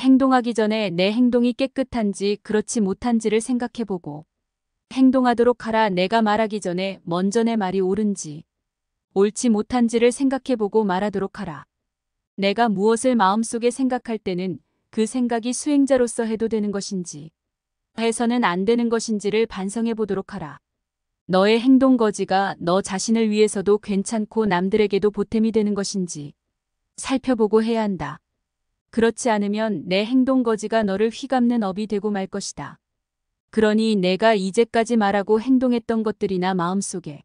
행동하기 전에 내 행동이 깨끗한지 그렇지 못한지를 생각해보고 행동하도록 하라 내가 말하기 전에 먼저 내 말이 옳은지 옳지 못한지를 생각해보고 말하도록 하라. 내가 무엇을 마음속에 생각할 때는 그 생각이 수행자로서 해도 되는 것인지 해서는 안 되는 것인지를 반성해 보도록 하라. 너의 행동 거지가 너 자신을 위해서도 괜찮고 남들에게도 보탬이 되는 것인지 살펴보고 해야 한다. 그렇지 않으면 내 행동거지가 너를 휘감는 업이 되고 말 것이다. 그러니 내가 이제까지 말하고 행동했던 것들이나 마음속에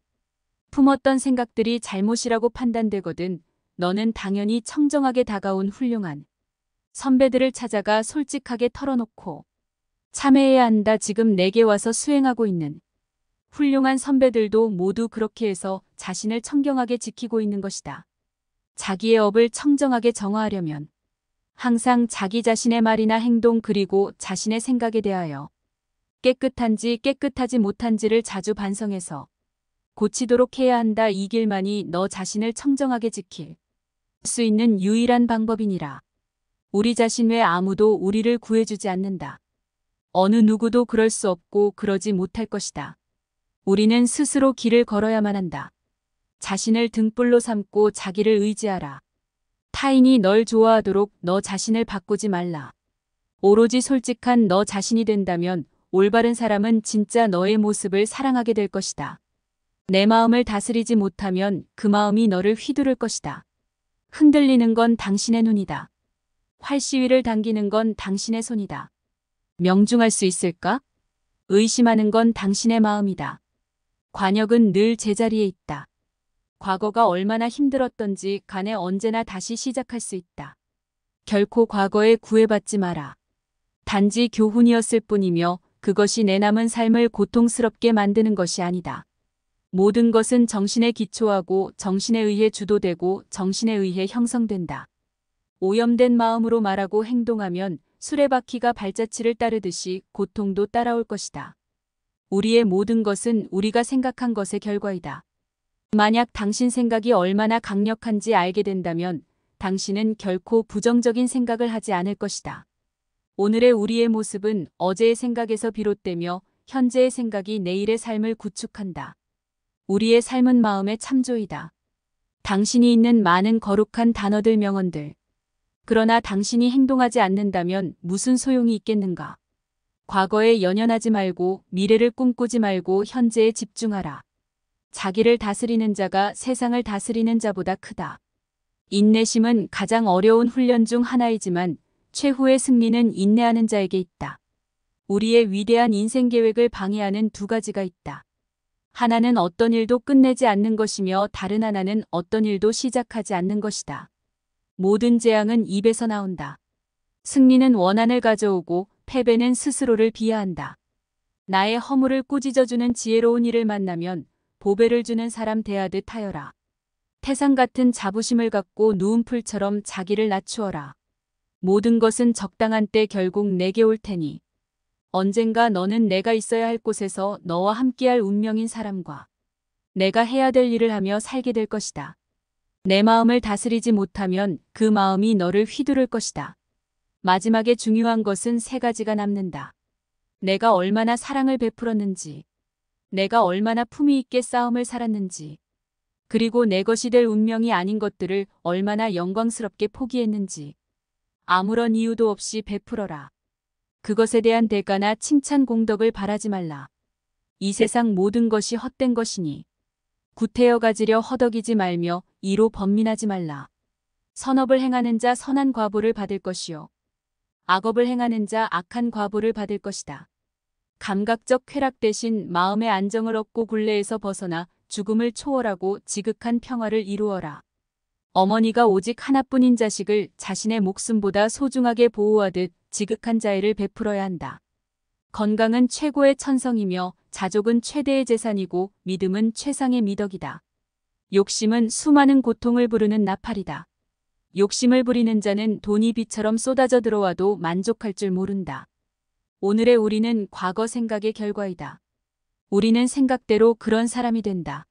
품었던 생각들이 잘못이라고 판단되거든 너는 당연히 청정하게 다가온 훌륭한 선배들을 찾아가 솔직하게 털어놓고 참회해야 한다 지금 내게 와서 수행하고 있는 훌륭한 선배들도 모두 그렇게 해서 자신을 청경하게 지키고 있는 것이다. 자기의 업을 청정하게 정화하려면 항상 자기 자신의 말이나 행동 그리고 자신의 생각에 대하여 깨끗한지 깨끗하지 못한지를 자주 반성해서 고치도록 해야 한다 이 길만이 너 자신을 청정하게 지킬 수 있는 유일한 방법이니라. 우리 자신 외 아무도 우리를 구해주지 않는다. 어느 누구도 그럴 수 없고 그러지 못할 것이다. 우리는 스스로 길을 걸어야만 한다. 자신을 등불로 삼고 자기를 의지하라. 타인이 널 좋아하도록 너 자신을 바꾸지 말라. 오로지 솔직한 너 자신이 된다면 올바른 사람은 진짜 너의 모습을 사랑하게 될 것이다. 내 마음을 다스리지 못하면 그 마음이 너를 휘두를 것이다. 흔들리는 건 당신의 눈이다. 활시위를 당기는 건 당신의 손이다. 명중할 수 있을까? 의심하는 건 당신의 마음이다. 관역은 늘 제자리에 있다. 과거가 얼마나 힘들었던지 간에 언제나 다시 시작할 수 있다. 결코 과거에 구애받지 마라. 단지 교훈이었을 뿐이며 그것이 내 남은 삶을 고통스럽게 만드는 것이 아니다. 모든 것은 정신에 기초하고 정신에 의해 주도되고 정신에 의해 형성된다. 오염된 마음으로 말하고 행동하면 수레바퀴가 발자취를 따르듯이 고통도 따라올 것이다. 우리의 모든 것은 우리가 생각한 것의 결과이다. 만약 당신 생각이 얼마나 강력한지 알게 된다면 당신은 결코 부정적인 생각을 하지 않을 것이다. 오늘의 우리의 모습은 어제의 생각에서 비롯되며 현재의 생각이 내일의 삶을 구축한다. 우리의 삶은 마음의 참조이다. 당신이 있는 많은 거룩한 단어들 명언들. 그러나 당신이 행동하지 않는다면 무슨 소용이 있겠는가? 과거에 연연하지 말고 미래를 꿈꾸지 말고 현재에 집중하라. 자기를 다스리는 자가 세상을 다스리는 자보다 크다. 인내심은 가장 어려운 훈련 중 하나이지만 최후의 승리는 인내하는 자에게 있다. 우리의 위대한 인생 계획을 방해하는 두 가지가 있다. 하나는 어떤 일도 끝내지 않는 것이며 다른 하나는 어떤 일도 시작하지 않는 것이다. 모든 재앙은 입에서 나온다. 승리는 원한을 가져오고 패배는 스스로를 비하한다. 나의 허물을 꾸짖어주는 지혜로운 일을 만나면 보배를 주는 사람 대하듯 하여라. 태상 같은 자부심을 갖고 누운 풀처럼 자기를 낮추어라. 모든 것은 적당한 때 결국 내게 올 테니 언젠가 너는 내가 있어야 할 곳에서 너와 함께할 운명인 사람과 내가 해야 될 일을 하며 살게 될 것이다. 내 마음을 다스리지 못하면 그 마음이 너를 휘두를 것이다. 마지막에 중요한 것은 세 가지가 남는다. 내가 얼마나 사랑을 베풀었는지, 내가 얼마나 품위 있게 싸움을 살았는지, 그리고 내 것이 될 운명이 아닌 것들을 얼마나 영광스럽게 포기했는지, 아무런 이유도 없이 베풀어라. 그것에 대한 대가나 칭찬 공덕을 바라지 말라. 이 세상 모든 것이 헛된 것이니 구태여 가지려 허덕이지 말며 이로 번민하지 말라. 선업을 행하는 자 선한 과보를 받을 것이요. 악업을 행하는 자 악한 과보를 받을 것이다. 감각적 쾌락 대신 마음의 안정을 얻고 굴레에서 벗어나 죽음을 초월하고 지극한 평화를 이루어라. 어머니가 오직 하나뿐인 자식을 자신의 목숨보다 소중하게 보호하듯 지극한 자애를 베풀어야 한다. 건강은 최고의 천성이며 자족은 최대의 재산이고 믿음은 최상의 미덕이다. 욕심은 수많은 고통을 부르는 나팔이다. 욕심을 부리는 자는 돈이 비처럼 쏟아져 들어와도 만족할 줄 모른다. 오늘의 우리는 과거 생각의 결과이다. 우리는 생각대로 그런 사람이 된다.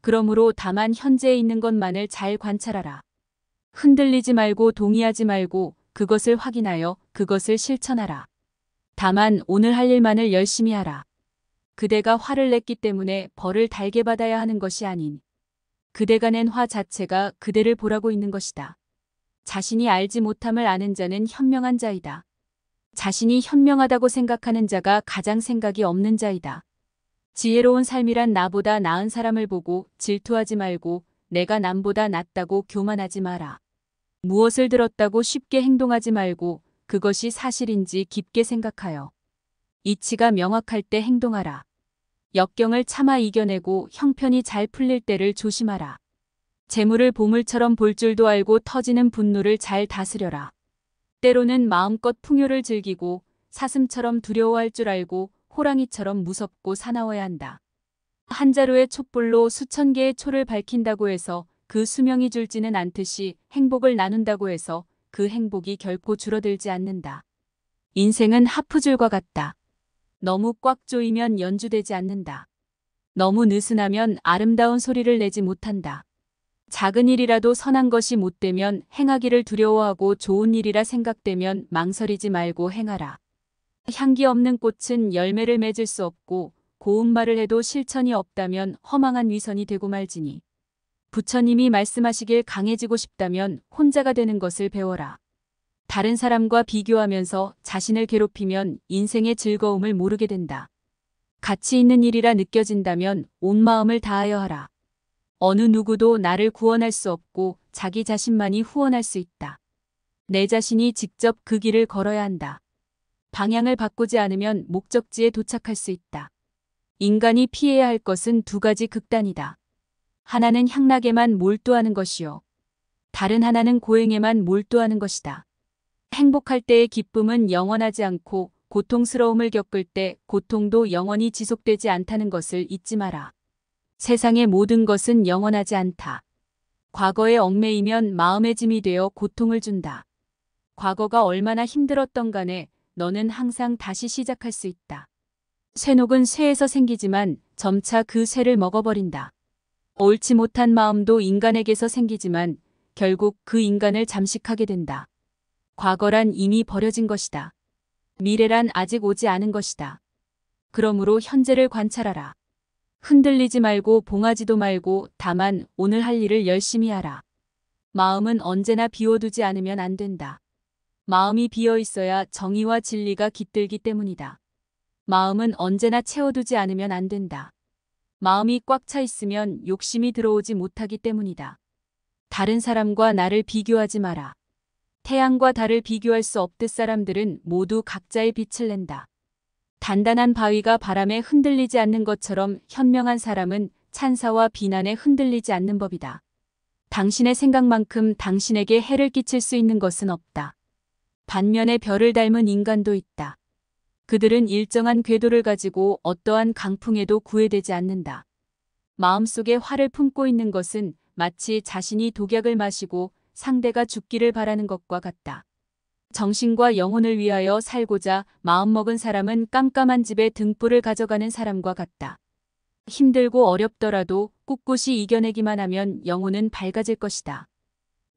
그러므로 다만 현재에 있는 것만을 잘 관찰하라. 흔들리지 말고 동의하지 말고 그것을 확인하여 그것을 실천하라. 다만 오늘 할 일만을 열심히 하라. 그대가 화를 냈기 때문에 벌을 달게 받아야 하는 것이 아닌 그대가 낸 화 자체가 그대를 보라고 있는 것이다. 자신이 알지 못함을 아는 자는 현명한 자이다. 자신이 현명하다고 생각하는 자가 가장 생각이 없는 자이다. 지혜로운 삶이란 나보다 나은 사람을 보고 질투하지 말고 내가 남보다 낫다고 교만하지 마라. 무엇을 들었다고 쉽게 행동하지 말고 그것이 사실인지 깊게 생각하여 이치가 명확할 때 행동하라. 역경을 참아 이겨내고 형편이 잘 풀릴 때를 조심하라. 재물을 보물처럼 볼 줄도 알고 터지는 분노를 잘 다스려라. 때로는 마음껏 풍요를 즐기고 사슴처럼 두려워할 줄 알고 호랑이처럼 무섭고 사나워야 한다. 한 자루의 촛불로 수천 개의 초를 밝힌다고 해서 그 수명이 줄지는 않듯이 행복을 나눈다고 해서 그 행복이 결코 줄어들지 않는다. 인생은 하프줄과 같다. 너무 꽉 조이면 연주되지 않는다. 너무 느슨하면 아름다운 소리를 내지 못한다. 작은 일이라도 선한 것이 못되면 행하기를 두려워하고 좋은 일이라 생각되면 망설이지 말고 행하라. 향기 없는 꽃은 열매를 맺을 수 없고 고운 말을 해도 실천이 없다면 허망한 위선이 되고 말지니. 부처님이 말씀하시길 강해지고 싶다면 혼자가 되는 것을 배워라. 다른 사람과 비교하면서 자신을 괴롭히면 인생의 즐거움을 모르게 된다. 가치 있는 일이라 느껴진다면 온 마음을 다하여 하라. 어느 누구도 나를 구원할 수 없고 자기 자신만이 후원할 수 있다. 내 자신이 직접 그 길을 걸어야 한다. 방향을 바꾸지 않으면 목적지에 도착할 수 있다. 인간이 피해야 할 것은 두 가지 극단이다. 하나는 향락에만 몰두하는 것이요. 다른 하나는 고행에만 몰두하는 것이다. 행복할 때의 기쁨은 영원하지 않고 고통스러움을 겪을 때 고통도 영원히 지속되지 않다는 것을 잊지 마라. 세상의 모든 것은 영원하지 않다. 과거의 얽매이면 마음의 짐이 되어 고통을 준다. 과거가 얼마나 힘들었던 간에 너는 항상 다시 시작할 수 있다. 쇠녹은 쇠에서 생기지만 점차 그 쇠를 먹어버린다. 옳지 못한 마음도 인간에게서 생기지만 결국 그 인간을 잠식하게 된다. 과거란 이미 버려진 것이다. 미래란 아직 오지 않은 것이다. 그러므로 현재를 관찰하라. 흔들리지 말고 봉하지도 말고 다만 오늘 할 일을 열심히 하라. 마음은 언제나 비워두지 않으면 안 된다. 마음이 비어 있어야 정의와 진리가 깃들기 때문이다. 마음은 언제나 채워두지 않으면 안 된다. 마음이 꽉 차 있으면 욕심이 들어오지 못하기 때문이다. 다른 사람과 나를 비교하지 마라. 태양과 달을 비교할 수 없듯 사람들은 모두 각자의 빛을 낸다. 단단한 바위가 바람에 흔들리지 않는 것처럼 현명한 사람은 찬사와 비난에 흔들리지 않는 법이다. 당신의 생각만큼 당신에게 해를 끼칠 수 있는 것은 없다. 반면에 별을 닮은 인간도 있다. 그들은 일정한 궤도를 가지고 어떠한 강풍에도 구애되지 않는다. 마음속에 화를 품고 있는 것은 마치 자신이 독약을 마시고 상대가 죽기를 바라는 것과 같다. 정신과 영혼을 위하여 살고자 마음먹은 사람은 깜깜한 집에 등불을 가져가는 사람과 같다. 힘들고 어렵더라도 꿋꿋이 이겨내기만 하면 영혼은 밝아질 것이다.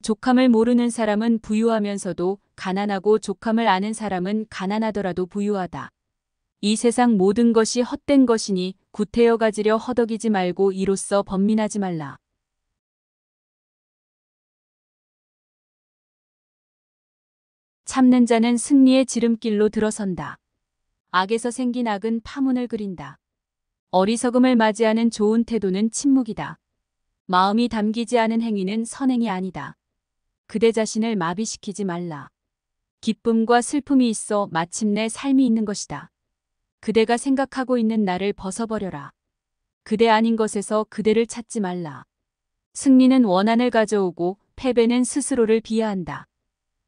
족함을 모르는 사람은 부유하면서도 가난하고 족함을 아는 사람은 가난하더라도 부유하다. 이 세상 모든 것이 헛된 것이니 구태여 가지려 허덕이지 말고 이로써 번민하지 말라. 참는 자는 승리의 지름길로 들어선다. 악에서 생긴 악은 파문을 그린다. 어리석음을 맞이하는 좋은 태도는 침묵이다. 마음이 담기지 않은 행위는 선행이 아니다. 그대 자신을 마비시키지 말라. 기쁨과 슬픔이 있어 마침내 삶이 있는 것이다. 그대가 생각하고 있는 나를 벗어버려라. 그대 아닌 것에서 그대를 찾지 말라. 승리는 원한을 가져오고 패배는 스스로를 비하한다.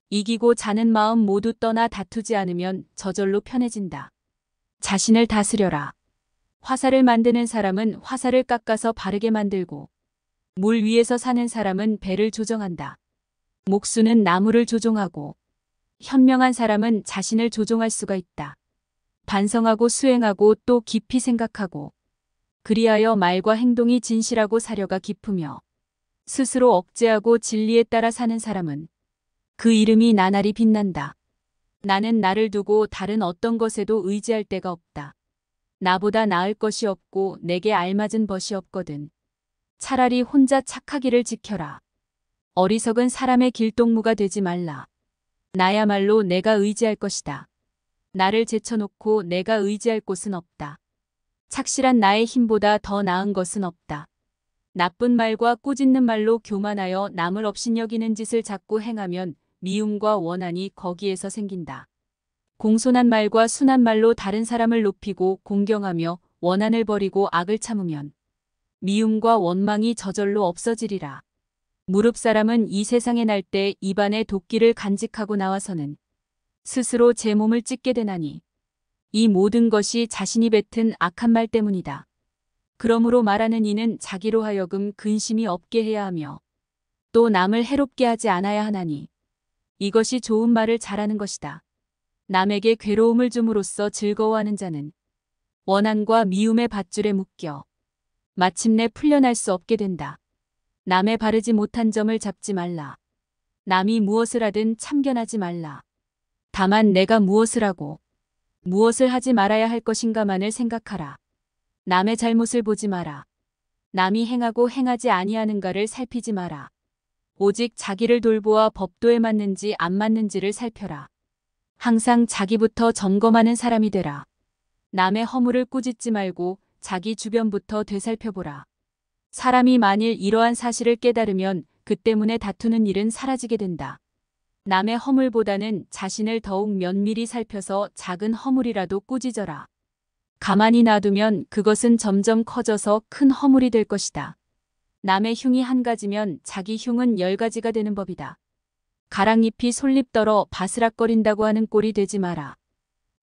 이기고 자는 마음 모두 떠나 다투지 않으면 저절로 편해진다. 자신을 다스려라. 화살을 만드는 사람은 화살을 깎아서 바르게 만들고 물 위에서 사는 사람은 배를 조정한다. 목수는 나무를 조종하고 현명한 사람은 자신을 조종할 수가 있다. 반성하고 수행하고 또 깊이 생각하고 그리하여 말과 행동이 진실하고 사려가 깊으며 스스로 억제하고 진리에 따라 사는 사람은 그 이름이 나날이 빛난다. 나는 나를 두고 다른 어떤 것에도 의지할 데가 없다. 나보다 나을 것이 없고 내게 알맞은 벗이 없거든. 차라리 혼자 착하기를 지켜라. 어리석은 사람의 길동무가 되지 말라. 나야말로 내가 의지할 것이다. 나를 제쳐놓고 내가 의지할 곳은 없다. 착실한 나의 힘보다 더 나은 것은 없다. 나쁜 말과 꾸짖는 말로 교만하여 남을 업신여기는 짓을 자꾸 행하면 미움과 원한이 거기에서 생긴다. 공손한 말과 순한 말로 다른 사람을 높이고 공경하며 원한을 버리고 악을 참으면 미움과 원망이 저절로 없어지리라. 무릎 사람은 이 세상에 날 때 입안에 도끼를 간직하고 나와서는 스스로 제 몸을 찢게 되나니 이 모든 것이 자신이 뱉은 악한 말 때문이다. 그러므로 말하는 이는 자기로 하여금 근심이 없게 해야 하며 또 남을 해롭게 하지 않아야 하나니 이것이 좋은 말을 잘하는 것이다. 남에게 괴로움을 줌으로써 즐거워하는 자는 원한과 미움의 밧줄에 묶여 마침내 풀려날 수 없게 된다. 남의 바르지 못한 점을 잡지 말라. 남이 무엇을 하든 참견하지 말라. 다만 내가 무엇을 하고 무엇을 하지 말아야 할 것인가만을 생각하라. 남의 잘못을 보지 마라. 남이 행하고 행하지 아니하는가를 살피지 마라. 오직 자기를 돌보아 법도에 맞는지 안 맞는지를 살펴라. 항상 자기부터 점검하는 사람이 되라. 남의 허물을 꾸짖지 말고 자기 주변부터 되살펴보라. 사람이 만일 이러한 사실을 깨달으면 그 때문에 다투는 일은 사라지게 된다. 남의 허물보다는 자신을 더욱 면밀히 살펴서 작은 허물이라도 꾸짖어라. 가만히 놔두면 그것은 점점 커져서 큰 허물이 될 것이다. 남의 흉이 한 가지면 자기 흉은 열 가지가 되는 법이다. 가랑잎이 솔잎떨어 바스락거린다고 하는 꼴이 되지 마라.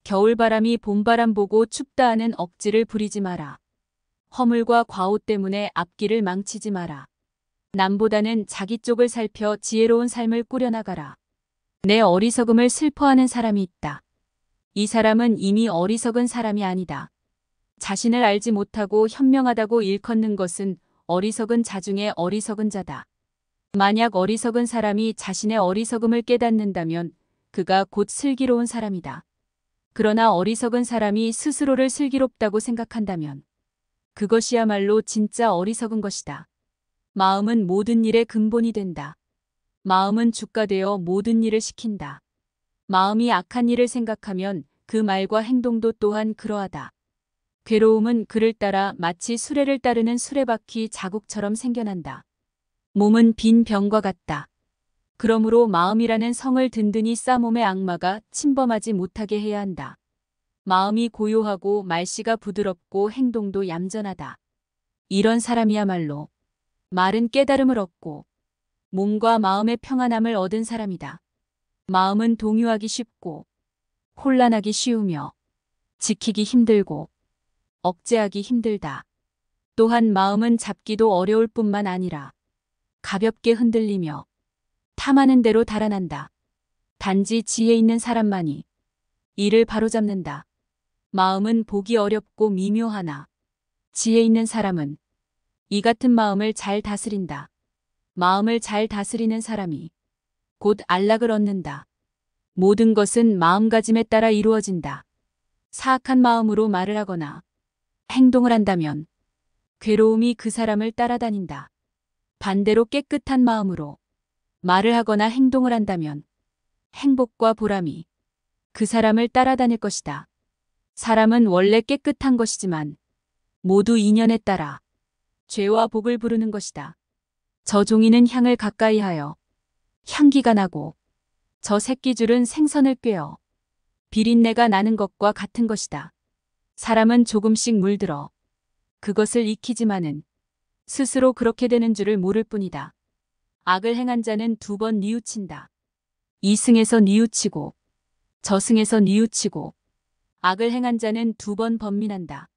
겨울바람이 봄바람 보고 춥다 하는 억지를 부리지 마라. 허물과 과오 때문에 앞길을 망치지 마라. 남보다는 자기 쪽을 살펴 지혜로운 삶을 꾸려나가라. 내 어리석음을 슬퍼하는 사람이 있다. 이 사람은 이미 어리석은 사람이 아니다. 자신을 알지 못하고 현명하다고 일컫는 것은 어리석은 자중에 어리석은 자다. 만약 어리석은 사람이 자신의 어리석음을 깨닫는다면 그가 곧 슬기로운 사람이다. 그러나 어리석은 사람이 스스로를 슬기롭다고 생각한다면 그것이야말로 진짜 어리석은 것이다. 마음은 모든 일의 근본이 된다. 마음은 주가 되어 모든 일을 시킨다. 마음이 악한 일을 생각하면 그 말과 행동도 또한 그러하다. 괴로움은 그를 따라 마치 수레를 따르는 수레바퀴 자국처럼 생겨난다. 몸은 빈 병과 같다. 그러므로 마음이라는 성을 든든히 싸몸의 악마가 침범하지 못하게 해야 한다. 마음이 고요하고 말씨가 부드럽고 행동도 얌전하다. 이런 사람이야말로 말은 깨달음을 얻고 몸과 마음의 평안함을 얻은 사람이다. 마음은 동요하기 쉽고 혼란하기 쉬우며 지키기 힘들고 억제하기 힘들다. 또한 마음은 잡기도 어려울 뿐만 아니라 가볍게 흔들리며 탐하는 대로 달아난다. 단지 지혜 있는 사람만이 이를 바로잡는다. 마음은 보기 어렵고 미묘하나 지혜 있는 사람은 이 같은 마음을 잘 다스린다. 마음을 잘 다스리는 사람이 곧 안락을 얻는다. 모든 것은 마음가짐에 따라 이루어진다. 사악한 마음으로 말을 하거나 행동을 한다면 괴로움이 그 사람을 따라다닌다. 반대로 깨끗한 마음으로 말을 하거나 행동을 한다면 행복과 보람이 그 사람을 따라다닐 것이다. 사람은 원래 깨끗한 것이지만 모두 인연에 따라 죄와 복을 부르는 것이다. 저 종이는 향을 가까이 하여 향기가 나고 저 새끼줄은 생선을 꿰어 비린내가 나는 것과 같은 것이다. 사람은 조금씩 물들어 그것을 익히지만은 스스로 그렇게 되는 줄을 모를 뿐이다. 악을 행한 자는 두 번 뉘우친다. 이승에서 뉘우치고 저승에서 뉘우치고 악을 행한 자는 두 번 범민한다.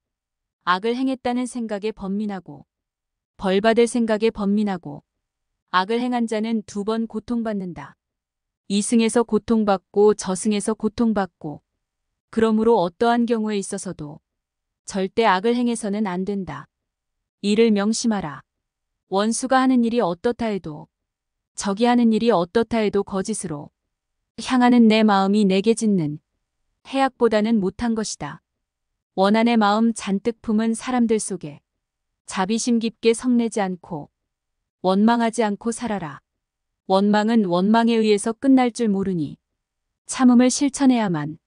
악을 행했다는 생각에 범민하고 벌받을 생각에 범민하고 악을 행한 자는 두 번 고통받는다. 이승에서 고통받고 저승에서 고통받고 그러므로 어떠한 경우에 있어서도 절대 악을 행해서는 안 된다. 이를 명심하라. 원수가 하는 일이 어떻다 해도 적이 하는 일이 어떻다 해도 거짓으로 향하는 내 마음이 내게 짓는 해악보다는 못한 것이다. 원한의 마음 잔뜩 품은 사람들 속에 자비심 깊게 성내지 않고 원망하지 않고 살아라. 원망은 원망에 의해서 끝날 줄 모르니 참음을 실천해야만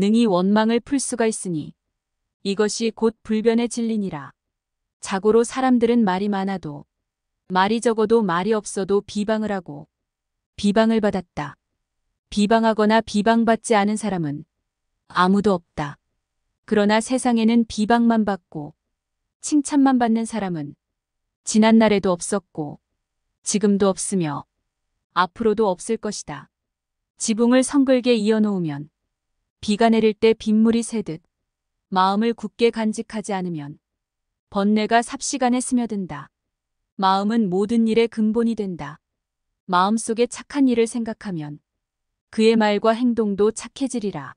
능히 원망을 풀 수가 있으니 이것이 곧 불변의 진리니라. 자고로 사람들은 말이 많아도 말이 적어도 말이 없어도 비방을 하고 비방을 받았다. 비방하거나 비방받지 않은 사람은 아무도 없다. 그러나 세상에는 비방만 받고 칭찬만 받는 사람은 지난날에도 없었고 지금도 없으며 앞으로도 없을 것이다. 지붕을 성글게 이어놓으면 비가 내릴 때 빗물이 새듯 마음을 굳게 간직하지 않으면 번뇌가 삽시간에 스며든다. 마음은 모든 일의 근본이 된다. 마음속에 착한 일을 생각하면 그의 말과 행동도 착해지리라.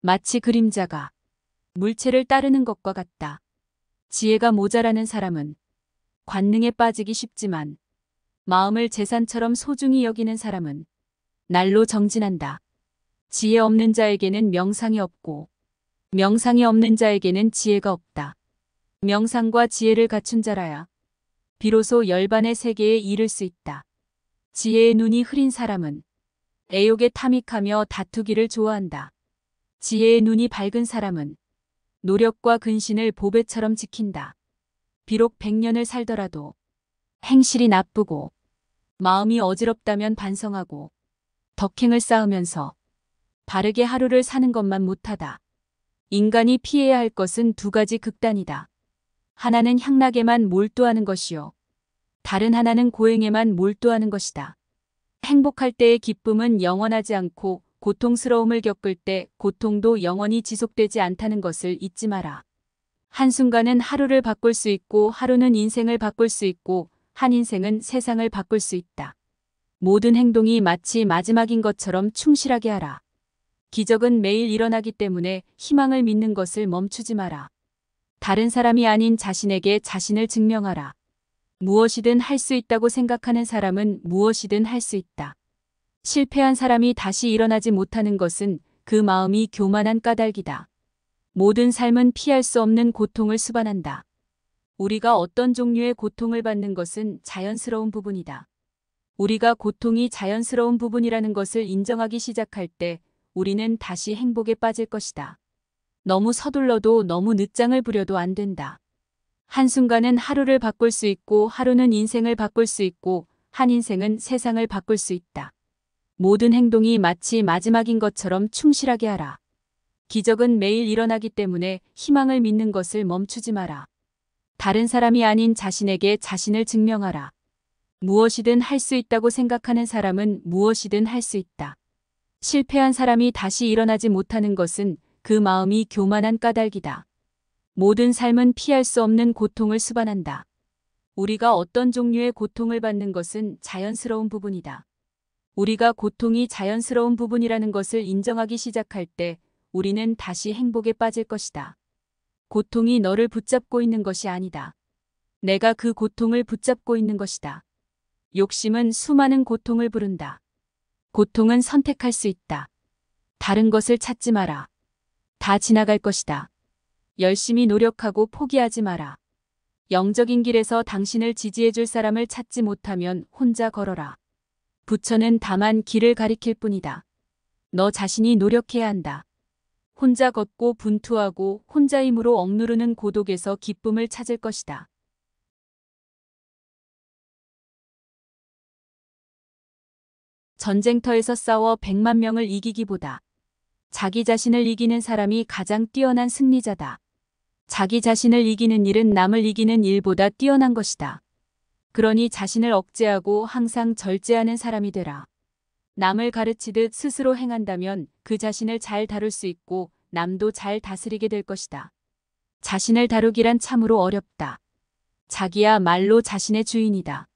마치 그림자가 물체를 따르는 것과 같다. 지혜가 모자라는 사람은 관능에 빠지기 쉽지만 마음을 재산처럼 소중히 여기는 사람은 날로 정진한다. 지혜 없는 자에게는 명상이 없고 명상이 없는 자에게는 지혜가 없다. 명상과 지혜를 갖춘 자라야 비로소 열반의 세계에 이를 수 있다. 지혜의 눈이 흐린 사람은 애욕에 탐닉하며 다투기를 좋아한다. 지혜의 눈이 밝은 사람은 노력과 근신을 보배처럼 지킨다. 비록 백년을 살더라도 행실이 나쁘고 마음이 어지럽다면 반성하고 덕행을 쌓으면서 바르게 하루를 사는 것만 못하다. 인간이 피해야 할 것은 두 가지 극단이다. 하나는 향락에만 몰두하는 것이요. 다른 하나는 고행에만 몰두하는 것이다. 행복할 때의 기쁨은 영원하지 않고 고통스러움을 겪을 때 고통도 영원히 지속되지 않다는 것을 잊지 마라. 한순간은 하루를 바꿀 수 있고 하루는 인생을 바꿀 수 있고 한 인생은 세상을 바꿀 수 있다. 모든 행동이 마치 마지막인 것처럼 충실하게 하라. 기적은 매일 일어나기 때문에 희망을 믿는 것을 멈추지 마라. 다른 사람이 아닌 자신에게 자신을 증명하라. 무엇이든 할 수 있다고 생각하는 사람은 무엇이든 할 수 있다. 실패한 사람이 다시 일어나지 못하는 것은 그 마음이 교만한 까닭이다. 모든 삶은 피할 수 없는 고통을 수반한다. 우리가 어떤 종류의 고통을 받는 것은 자연스러운 부분이다. 우리가 고통이 자연스러운 부분이라는 것을 인정하기 시작할 때 우리는 다시 행복에 빠질 것이다. 너무 서둘러도 너무 늦장을 부려도 안 된다. 한순간은 하루를 바꿀 수 있고 하루는 인생을 바꿀 수 있고 한 인생은 세상을 바꿀 수 있다. 모든 행동이 마치 마지막인 것처럼 충실하게 하라. 기적은 매일 일어나기 때문에 희망을 믿는 것을 멈추지 마라. 다른 사람이 아닌 자신에게 자신을 증명하라. 무엇이든 할 수 있다고 생각하는 사람은 무엇이든 할 수 있다. 실패한 사람이 다시 일어나지 못하는 것은 그 마음이 교만한 까닭이다. 모든 삶은 피할 수 없는 고통을 수반한다. 우리가 어떤 종류의 고통을 받는 것은 자연스러운 부분이다. 우리가 고통이 자연스러운 부분이라는 것을 인정하기 시작할 때 우리는 다시 행복에 빠질 것이다. 고통이 너를 붙잡고 있는 것이 아니다. 내가 그 고통을 붙잡고 있는 것이다. 욕심은 수많은 고통을 부른다. 고통은 선택할 수 있다. 다른 것을 찾지 마라. 다 지나갈 것이다. 열심히 노력하고 포기하지 마라. 영적인 길에서 당신을 지지해줄 사람을 찾지 못하면 혼자 걸어라. 부처는 다만 길을 가리킬 뿐이다. 너 자신이 노력해야 한다. 혼자 걷고 분투하고 혼자 힘으로 억누르는 고독에서 기쁨을 찾을 것이다. 전쟁터에서 싸워 100만 명을 이기기보다 자기 자신을 이기는 사람이 가장 뛰어난 승리자다. 자기 자신을 이기는 일은 남을 이기는 일보다 뛰어난 것이다. 그러니 자신을 억제하고 항상 절제하는 사람이 되라. 남을 가르치듯 스스로 행한다면 그 자신을 잘 다룰 수 있고 남도 잘 다스리게 될 것이다. 자신을 다루기란 참으로 어렵다. 자기야 말로 자신의 주인이다.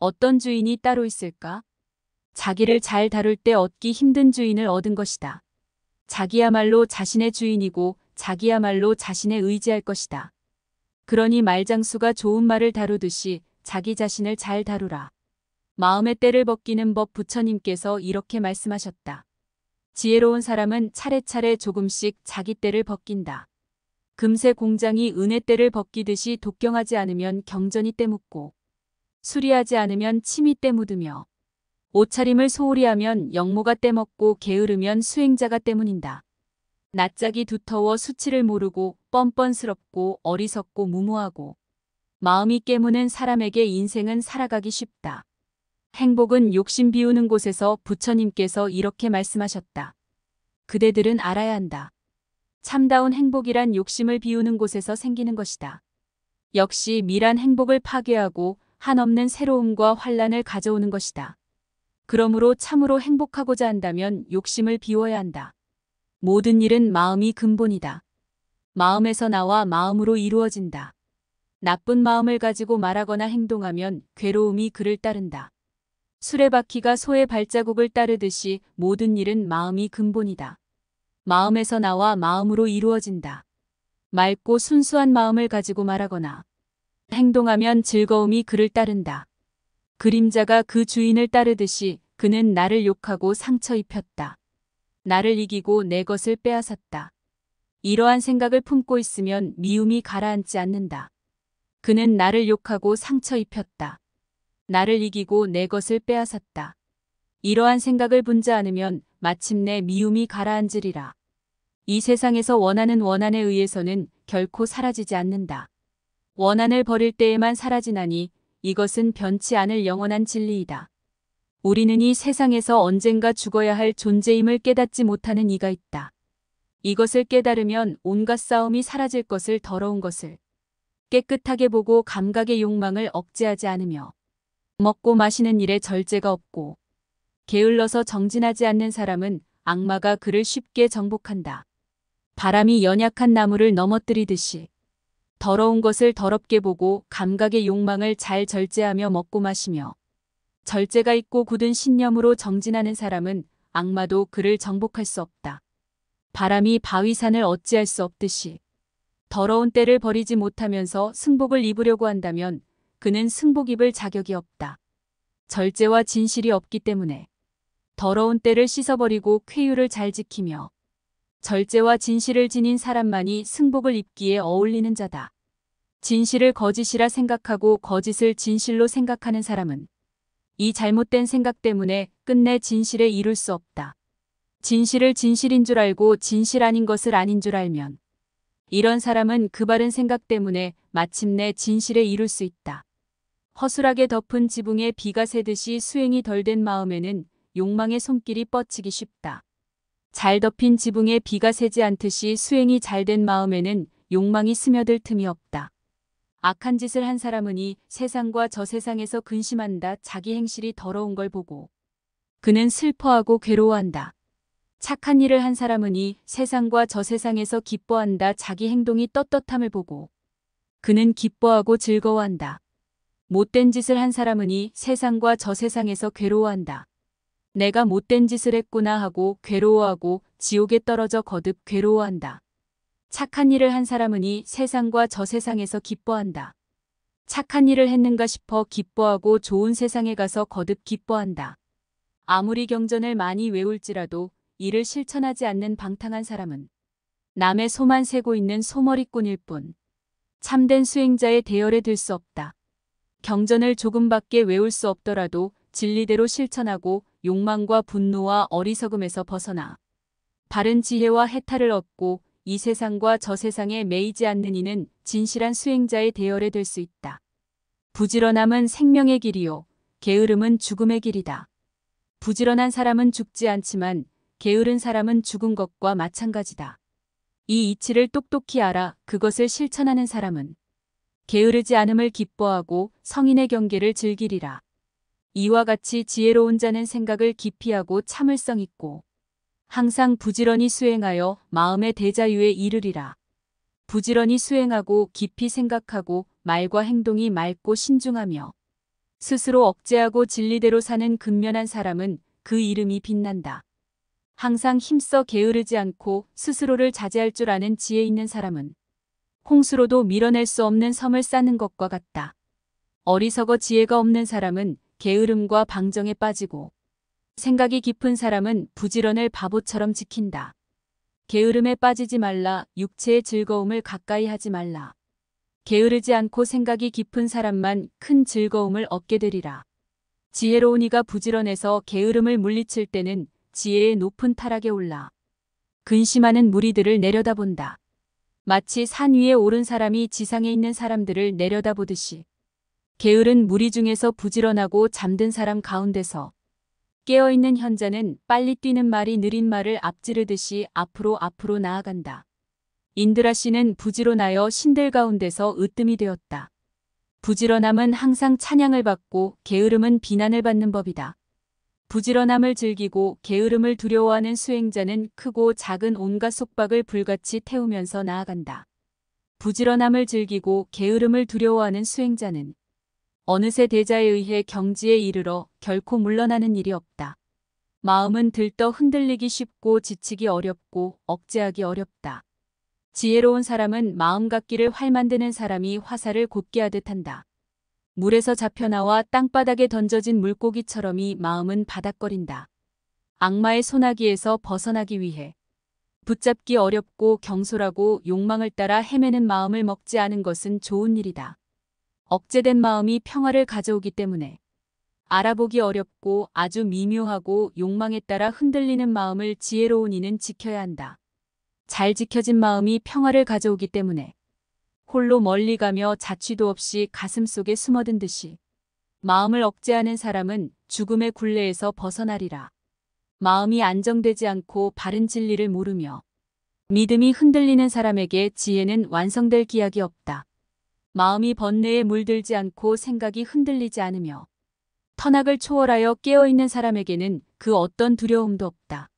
어떤 주인이 따로 있을까? 자기를 잘 다룰 때 얻기 힘든 주인을 얻은 것이다. 자기야말로 자신의 주인이고 자기야말로 자신의 의지할 것이다. 그러니 말장수가 좋은 말을 다루듯이 자기 자신을 잘 다루라. 마음의 때를 벗기는 법 부처님께서 이렇게 말씀하셨다. 지혜로운 사람은 차례차례 조금씩 자기 때를 벗긴다. 금세 공장이 은혜 때를 벗기듯이 독경하지 않으면 경전이 때묻고 수리하지 않으면 침이 때묻으며 옷차림을 소홀히 하면 영모가 떼먹고 게으르면 수행자가 때문인다. 낯짝이 두터워 수치를 모르고 뻔뻔스럽고 어리석고 무모하고 마음이 깨무는 사람에게 인생은 살아가기 쉽다. 행복은 욕심 비우는 곳에서 부처님께서 이렇게 말씀하셨다. 그대들은 알아야 한다. 참다운 행복이란 욕심을 비우는 곳에서 생기는 것이다. 역시 미란 행복을 파괴하고 한없는 새로움과 환란을 가져오는 것이다. 그러므로 참으로 행복하고자 한다면 욕심을 비워야 한다. 모든 일은 마음이 근본이다. 마음에서 나와 마음으로 이루어진다. 나쁜 마음을 가지고 말하거나 행동하면 괴로움이 그를 따른다. 수레바퀴가 소의 발자국을 따르듯이 모든 일은 마음이 근본이다. 마음에서 나와 마음으로 이루어진다. 맑고 순수한 마음을 가지고 말하거나 행동하면 즐거움이 그를 따른다. 그림자가 그 주인을 따르듯이 그는 나를 욕하고 상처 입혔다. 나를 이기고 내 것을 빼앗았다. 이러한 생각을 품고 있으면 미움이 가라앉지 않는다. 그는 나를 욕하고 상처 입혔다. 나를 이기고 내 것을 빼앗았다. 이러한 생각을 분자 않으면 마침내 미움이 가라앉으리라. 이 세상에서 원하는 원한에 의해서는 결코 사라지지 않는다. 원한을 버릴 때에만 사라지나니 이것은 변치 않을 영원한 진리이다. 우리는 이 세상에서 언젠가 죽어야 할 존재임을 깨닫지 못하는 이가 있다. 이것을 깨달으면 온갖 싸움이 사라질 것을 더러운 것을 깨끗하게 보고 감각의 욕망을 억제하지 않으며 먹고 마시는 일에 절제가 없고 게을러서 정진하지 않는 사람은 악마가 그를 쉽게 정복한다. 바람이 연약한 나무를 넘어뜨리듯이 더러운 것을 더럽게 보고 감각의 욕망을 잘 절제하며 먹고 마시며 절제가 있고 굳은 신념으로 정진하는 사람은 악마도 그를 정복할 수 없다. 바람이 바위산을 어찌할 수 없듯이 더러운 때를 버리지 못하면서 승복을 입으려고 한다면 그는 승복 입을 자격이 없다. 절제와 진실이 없기 때문에 더러운 때를 씻어버리고 쾌유를 잘 지키며 절제와 진실을 지닌 사람만이 승복을 입기에 어울리는 자다. 진실을 거짓이라 생각하고 거짓을 진실로 생각하는 사람은 이 잘못된 생각 때문에 끝내 진실에 이룰 수 없다. 진실을 진실인 줄 알고 진실 아닌 것을 아닌 줄 알면 이런 사람은 그 바른 생각 때문에 마침내 진실에 이룰 수 있다. 허술하게 덮은 지붕에 비가 새듯이 수행이 덜 된 마음에는 욕망의 손길이 뻗치기 쉽다. 잘 덮인 지붕에 비가 새지 않듯이 수행이 잘 된 마음에는 욕망이 스며들 틈이 없다. 악한 짓을 한 사람은 이 세상과 저 세상에서 근심한다 자기 행실이 더러운 걸 보고 그는 슬퍼하고 괴로워한다. 착한 일을 한 사람은 이 세상과 저 세상에서 기뻐한다 자기 행동이 떳떳함을 보고 그는 기뻐하고 즐거워한다. 못된 짓을 한 사람은 이 세상과 저 세상에서 괴로워한다. 내가 못된 짓을 했구나 하고 괴로워하고 지옥에 떨어져 거듭 괴로워한다. 착한 일을 한 사람은 이 세상과 저 세상에서 기뻐한다. 착한 일을 했는가 싶어 기뻐하고 좋은 세상에 가서 거듭 기뻐한다. 아무리 경전을 많이 외울지라도 이를 실천하지 않는 방탕한 사람은 남의 소만 세고 있는 소머리꾼일 뿐 참된 수행자의 대열에 들 수 없다. 경전을 조금밖에 외울 수 없더라도 진리대로 실천하고 욕망과 분노와 어리석음에서 벗어나 바른 지혜와 해탈을 얻고 이 세상과 저 세상에 매이지 않는 이는 진실한 수행자의 대열에 될 수 있다. 부지런함은 생명의 길이요. 게으름은 죽음의 길이다. 부지런한 사람은 죽지 않지만 게으른 사람은 죽은 것과 마찬가지다. 이 이치를 똑똑히 알아 그것을 실천하는 사람은 게으르지 않음을 기뻐하고 성인의 경계를 즐기리라. 이와 같이 지혜로운 자는 생각을 기피하고 참을성 있고 항상 부지런히 수행하여 마음의 대자유에 이르리라. 부지런히 수행하고 깊이 생각하고 말과 행동이 맑고 신중하며 스스로 억제하고 진리대로 사는 근면한 사람은 그 이름이 빛난다. 항상 힘써 게으르지 않고 스스로를 자제할 줄 아는 지혜 있는 사람은 홍수로도 밀어낼 수 없는 섬을 싸는 것과 같다. 어리석어 지혜가 없는 사람은 게으름과 방정에 빠지고 생각이 깊은 사람은 부지런을 바보처럼 지킨다. 게으름에 빠지지 말라 육체의 즐거움을 가까이 하지 말라. 게으르지 않고 생각이 깊은 사람만 큰 즐거움을 얻게 되리라. 지혜로운 이가 부지런해서 게으름을 물리칠 때는 지혜의 높은 타락에 올라 근심하는 무리들을 내려다본다. 마치 산 위에 오른 사람이 지상에 있는 사람들을 내려다보듯이 게으른 무리 중에서 부지런하고 잠든 사람 가운데서 깨어있는 현자는 빨리 뛰는 말이 느린 말을 앞지르듯이 앞으로 앞으로 나아간다. 인드라 씨는 부지런하여 신들 가운데서 으뜸이 되었다. 부지런함은 항상 찬양을 받고 게으름은 비난을 받는 법이다. 부지런함을 즐기고 게으름을 두려워하는 수행자는 크고 작은 온갖 속박을 불같이 태우면서 나아간다. 부지런함을 즐기고 게으름을 두려워하는 수행자는 어느새 대자에 의해 경지에 이르러 결코 물러나는 일이 없다. 마음은 들떠 흔들리기 쉽고 지치기 어렵고 억제하기 어렵다. 지혜로운 사람은 마음갖기를 활 만드는 사람이 화살을 곱게 하듯 한다. 물에서 잡혀나와 땅바닥에 던져진 물고기처럼이 마음은 바닥거린다. 악마의 소나기에서 벗어나기 위해 붙잡기 어렵고 경솔하고 욕망을 따라 헤매는 마음을 먹지 않은 것은 좋은 일이다. 억제된 마음이 평화를 가져오기 때문에 알아보기 어렵고 아주 미묘하고 욕망에 따라 흔들리는 마음을 지혜로운 이는 지켜야 한다. 잘 지켜진 마음이 평화를 가져오기 때문에 홀로 멀리 가며 자취도 없이 가슴 속에 숨어든 듯이 마음을 억제하는 사람은 죽음의 굴레에서 벗어나리라. 마음이 안정되지 않고 바른 진리를 모르며 믿음이 흔들리는 사람에게 지혜는 완성될 기약이 없다. 마음이 번뇌에 물들지 않고 생각이 흔들리지 않으며 터 n 을 초월하여 깨어있는 사람에게는 그 어떤 두려움도 없다.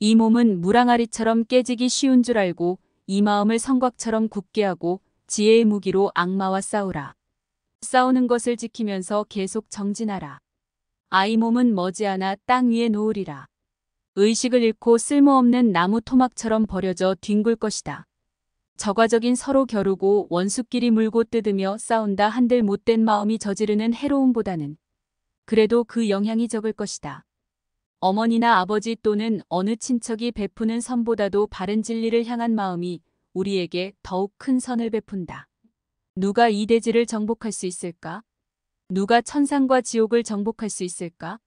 이 몸은 무랑아리처럼 깨지기 쉬운 줄 알고 이 마음을 성곽처럼 굳게 하고 지혜의 무기로 악마와 싸우라. 싸우는 것을 지키면서 계속 정진하라. 아이 몸은 머지않아 땅 위에 놓으리라. 의식을 잃고 쓸모없는 나무 토막처럼 버려져 뒹굴 것이다. 저과적인 서로 겨루고 원수끼리 물고 뜯으며 싸운다 한들 못된 마음이 저지르는 해로움보다는 그래도 그 영향이 적을 것이다. 어머니나 아버지 또는 어느 친척이 베푸는 선보다도 바른 진리를 향한 마음이 우리에게 더욱 큰 선을 베푼다. 누가 이 대지를 정복할 수 있을까? 누가 천상과 지옥을 정복할 수 있을까?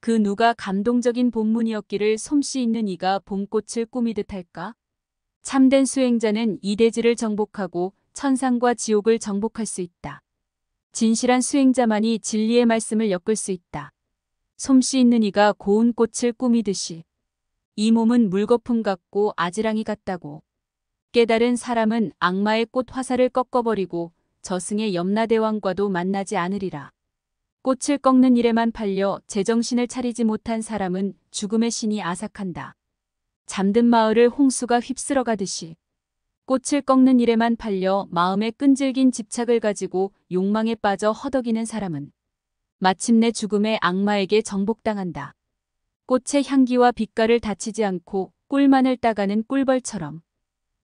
그 누가 감동적인 본문이었기를 솜씨 있는 이가 봄꽃을 꾸미듯 할까? 참된 수행자는 이 대지를 정복하고 천상과 지옥을 정복할 수 있다. 진실한 수행자만이 진리의 말씀을 엮을 수 있다. 솜씨 있는 이가 고운 꽃을 꾸미듯이 이 몸은 물거품 같고 아지랑이 같다고 깨달은 사람은 악마의 꽃 화살을 꺾어버리고 저승의 염라대왕과도 만나지 않으리라. 꽃을 꺾는 일에만 팔려 제정신을 차리지 못한 사람은 죽음의 신이 아삭한다. 잠든 마을을 홍수가 휩쓸어가듯이 꽃을 꺾는 일에만 팔려 마음의 끈질긴 집착을 가지고 욕망에 빠져 허덕이는 사람은 마침내 죽음의 악마에게 정복당한다. 꽃의 향기와 빛깔을 다치지 않고 꿀만을 따가는 꿀벌처럼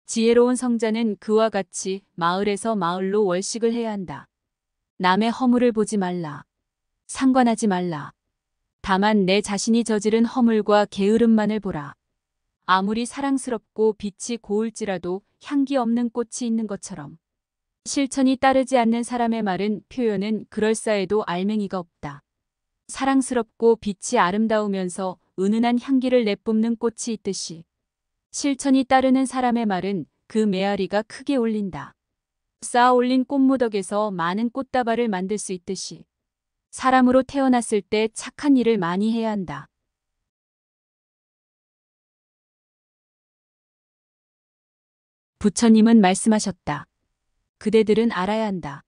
지혜로운 성자는 그와 같이 마을에서 마을로 월식을 해야 한다. 남의 허물을 보지 말라. 상관하지 말라. 다만 내 자신이 저지른 허물과 게으름만을 보라. 아무리 사랑스럽고 빛이 고울지라도 향기 없는 꽃이 있는 것처럼 실천이 따르지 않는 사람의 말은 표현은 그럴싸해도 알맹이가 없다. 사랑스럽고 빛이 아름다우면서 은은한 향기를 내뿜는 꽃이 있듯이 실천이 따르는 사람의 말은 그 메아리가 크게 울린다. 쌓아 올린 꽃무덕에서 많은 꽃다발을 만들 수 있듯이 사람으로 태어났을 때 착한 일을 많이 해야 한다. 부처님은 말씀하셨다. 그대들은 알아야 한다.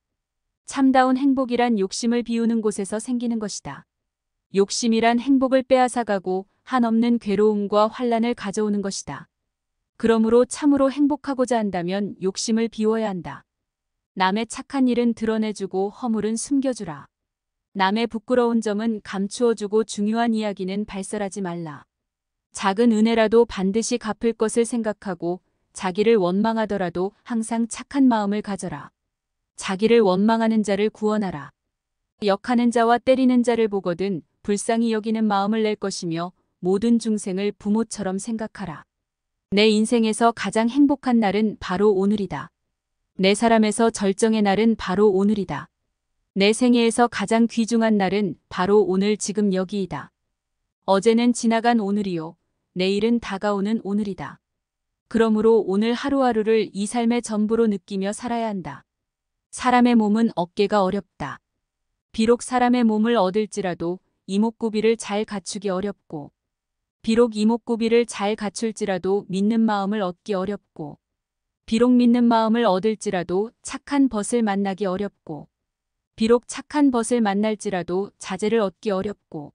참다운 행복이란 욕심을 비우는 곳에서 생기는 것이다. 욕심이란 행복을 빼앗아가고 한없는 괴로움과 환란을 가져오는 것이다. 그러므로 참으로 행복하고자 한다면 욕심을 비워야 한다. 남의 착한 일은 드러내주고 허물은 숨겨주라. 남의 부끄러운 점은 감추어주고 중요한 이야기는 발설하지 말라. 작은 은혜라도 반드시 갚을 것을 생각하고 자기를 원망하더라도 항상 착한 마음을 가져라. 자기를 원망하는 자를 구원하라. 역하는 자와 때리는 자를 보거든 불쌍히 여기는 마음을 낼 것이며 모든 중생을 부모처럼 생각하라. 내 인생에서 가장 행복한 날은 바로 오늘이다. 내 사람에서 절정의 날은 바로 오늘이다. 내 생애에서 가장 귀중한 날은 바로 오늘 지금 여기이다. 어제는 지나간 오늘이요. 내일은 다가오는 오늘이다. 그러므로 오늘 하루하루를 이 삶의 전부로 느끼며 살아야 한다. 사람의 몸은 어깨가 어렵다. 비록 사람의 몸을 얻을지라도 이목구비를 잘 갖추기 어렵고 비록 이목구비를 잘 갖출지라도 믿는 마음을 얻기 어렵고 비록 믿는 마음을 얻을지라도 착한 벗을 만나기 어렵고 비록 착한 벗을 만날지라도 자제를 얻기 어렵고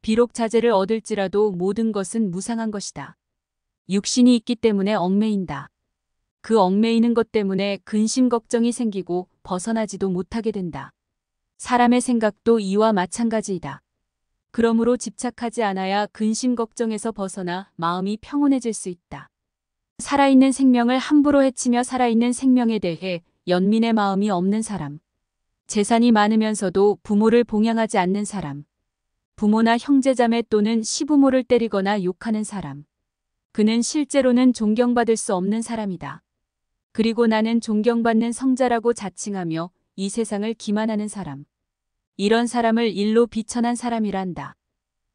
비록 자제를 얻을지라도 모든 것은 무상한 것이다. 육신이 있기 때문에 얽매인다. 그 얽매이는 것 때문에 근심 걱정이 생기고 벗어나지도 못하게 된다. 사람의 생각도 이와 마찬가지이다. 그러므로 집착하지 않아야 근심 걱정에서 벗어나 마음이 평온해질 수 있다. 살아있는 생명을 함부로 해치며 살아있는 생명에 대해 연민의 마음이 없는 사람. 재산이 많으면서도 부모를 봉양하지 않는 사람. 부모나 형제자매 또는 시부모를 때리거나 욕하는 사람. 그는 실제로는 존경받을 수 없는 사람이다. 그리고 나는 존경받는 성자라고 자칭하며 이 세상을 기만하는 사람. 이런 사람을 일로 비천한 사람이란다.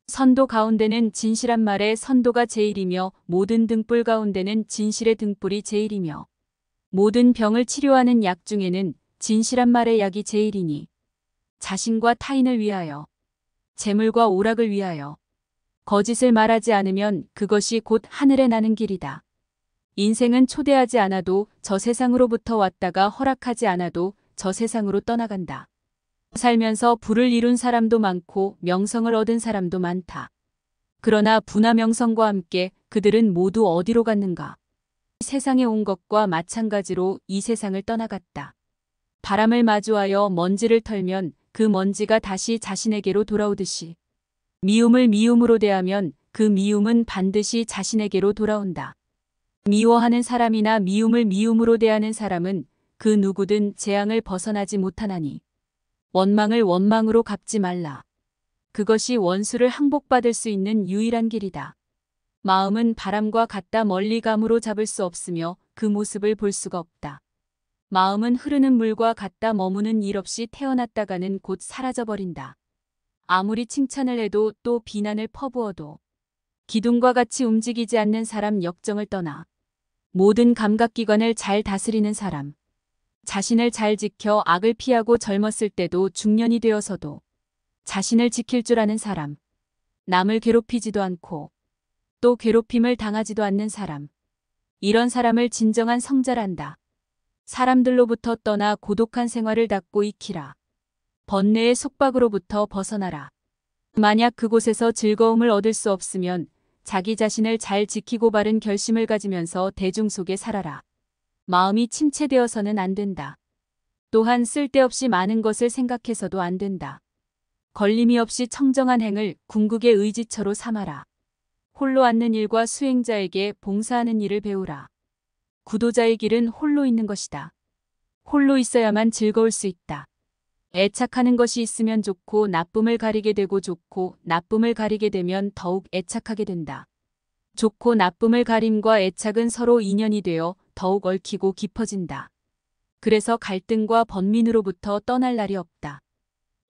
선도 가운데는 진실한 말에 선도가 제일이며 모든 등불 가운데는 진실의 등불이 제일이며 모든 병을 치료하는 약 중에는 진실한 말의 약이 제일이니 자신과 타인을 위하여 재물과 오락을 위하여 거짓을 말하지 않으면 그것이 곧 하늘에 나는 길이다. 인생은 초대하지 않아도 저 세상으로부터 왔다가 허락하지 않아도 저 세상으로 떠나간다. 살면서 부를 이룬 사람도 많고 명성을 얻은 사람도 많다. 그러나 부나 명성과 함께 그들은 모두 어디로 갔는가? 세상에 온 것과 마찬가지로 이 세상을 떠나갔다. 바람을 마주하여 먼지를 털면 그 먼지가 다시 자신에게로 돌아오듯이 미움을 미움으로 대하면 그 미움은 반드시 자신에게로 돌아온다. 미워하는 사람이나 미움을 미움으로 대하는 사람은 그 누구든 재앙을 벗어나지 못하나니 원망을 원망으로 갚지 말라. 그것이 원수를 항복받을 수 있는 유일한 길이다. 마음은 바람과 같다 멀리 감으로 잡을 수 없으며 그 모습을 볼 수가 없다. 마음은 흐르는 물과 같다 머무는 일 없이 태어났다가는 곧 사라져버린다. 아무리 칭찬을 해도 또 비난을 퍼부어도 기둥과 같이 움직이지 않는 사람 역정을 떠나 모든 감각기관을 잘 다스리는 사람 자신을 잘 지켜 악을 피하고 젊었을 때도 중년이 되어서도 자신을 지킬 줄 아는 사람 남을 괴롭히지도 않고 또 괴롭힘을 당하지도 않는 사람 이런 사람을 진정한 성자란다. 사람들로부터 떠나 고독한 생활을 닦고 익히라. 번뇌의 속박으로부터 벗어나라. 만약 그곳에서 즐거움을 얻을 수 없으면 자기 자신을 잘 지키고 바른 결심을 가지면서 대중 속에 살아라. 마음이 침체되어서는 안 된다. 또한 쓸데없이 많은 것을 생각해서도 안 된다. 걸림이 없이 청정한 행을 궁극의 의지처로 삼아라. 홀로 앉는 일과 수행자에게 봉사하는 일을 배우라. 구도자의 길은 홀로 있는 것이다. 홀로 있어야만 즐거울 수 있다. 애착하는 것이 있으면 좋고 나쁨을 가리게 되고 좋고 나쁨을 가리게 되면 더욱 애착하게 된다. 좋고 나쁨을 가림과 애착은 서로 인연이 되어 더욱 얽히고 깊어진다. 그래서 갈등과 번민으로부터 떠날 날이 없다.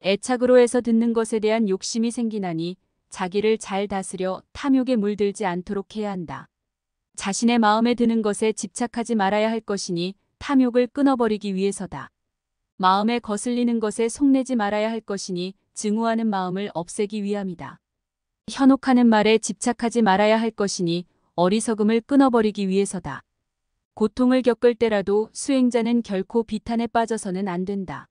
애착으로 해서 듣는 것에 대한 욕심이 생기나니 자기를 잘 다스려 탐욕에 물들지 않도록 해야 한다. 자신의 마음에 드는 것에 집착하지 말아야 할 것이니 탐욕을 끊어버리기 위해서다. 마음에 거슬리는 것에 속내지 말아야 할 것이니 증오하는 마음을 없애기 위함이다. 현혹하는 말에 집착하지 말아야 할 것이니 어리석음을 끊어버리기 위해서다. 고통을 겪을 때라도 수행자는 결코 비탄에 빠져서는 안 된다.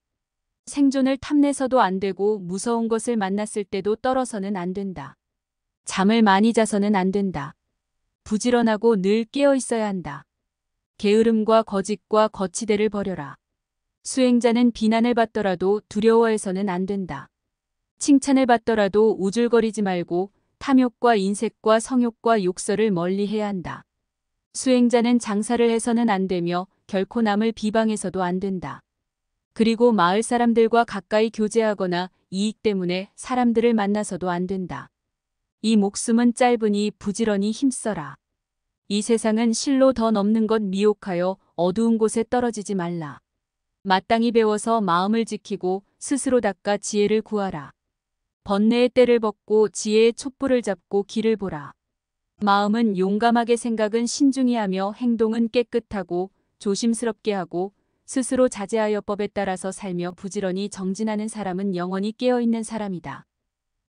생존을 탐내서도 안 되고 무서운 것을 만났을 때도 떨어서는 안 된다. 잠을 많이 자서는 안 된다. 부지런하고 늘 깨어 있어야 한다. 게으름과 거짓과 거치대를 버려라. 수행자는 비난을 받더라도 두려워해서는 안 된다. 칭찬을 받더라도 우줄거리지 말고 탐욕과 인색과 성욕과 욕설을 멀리해야 한다. 수행자는 장사를 해서는 안 되며 결코 남을 비방해서도 안 된다. 그리고 마을 사람들과 가까이 교제하거나 이익 때문에 사람들을 만나서도 안 된다. 이 목숨은 짧으니 부지런히 힘써라. 이 세상은 실로 더 넘는 것 미혹하여 어두운 곳에 떨어지지 말라. 마땅히 배워서 마음을 지키고 스스로 닦아 지혜를 구하라. 번뇌의 때를 벗고 지혜의 촛불을 잡고 길을 보라. 마음은 용감하게 생각은 신중히 하며 행동은 깨끗하고 조심스럽게 하고 스스로 자제하여 법에 따라서 살며 부지런히 정진하는 사람은 영원히 깨어있는 사람이다.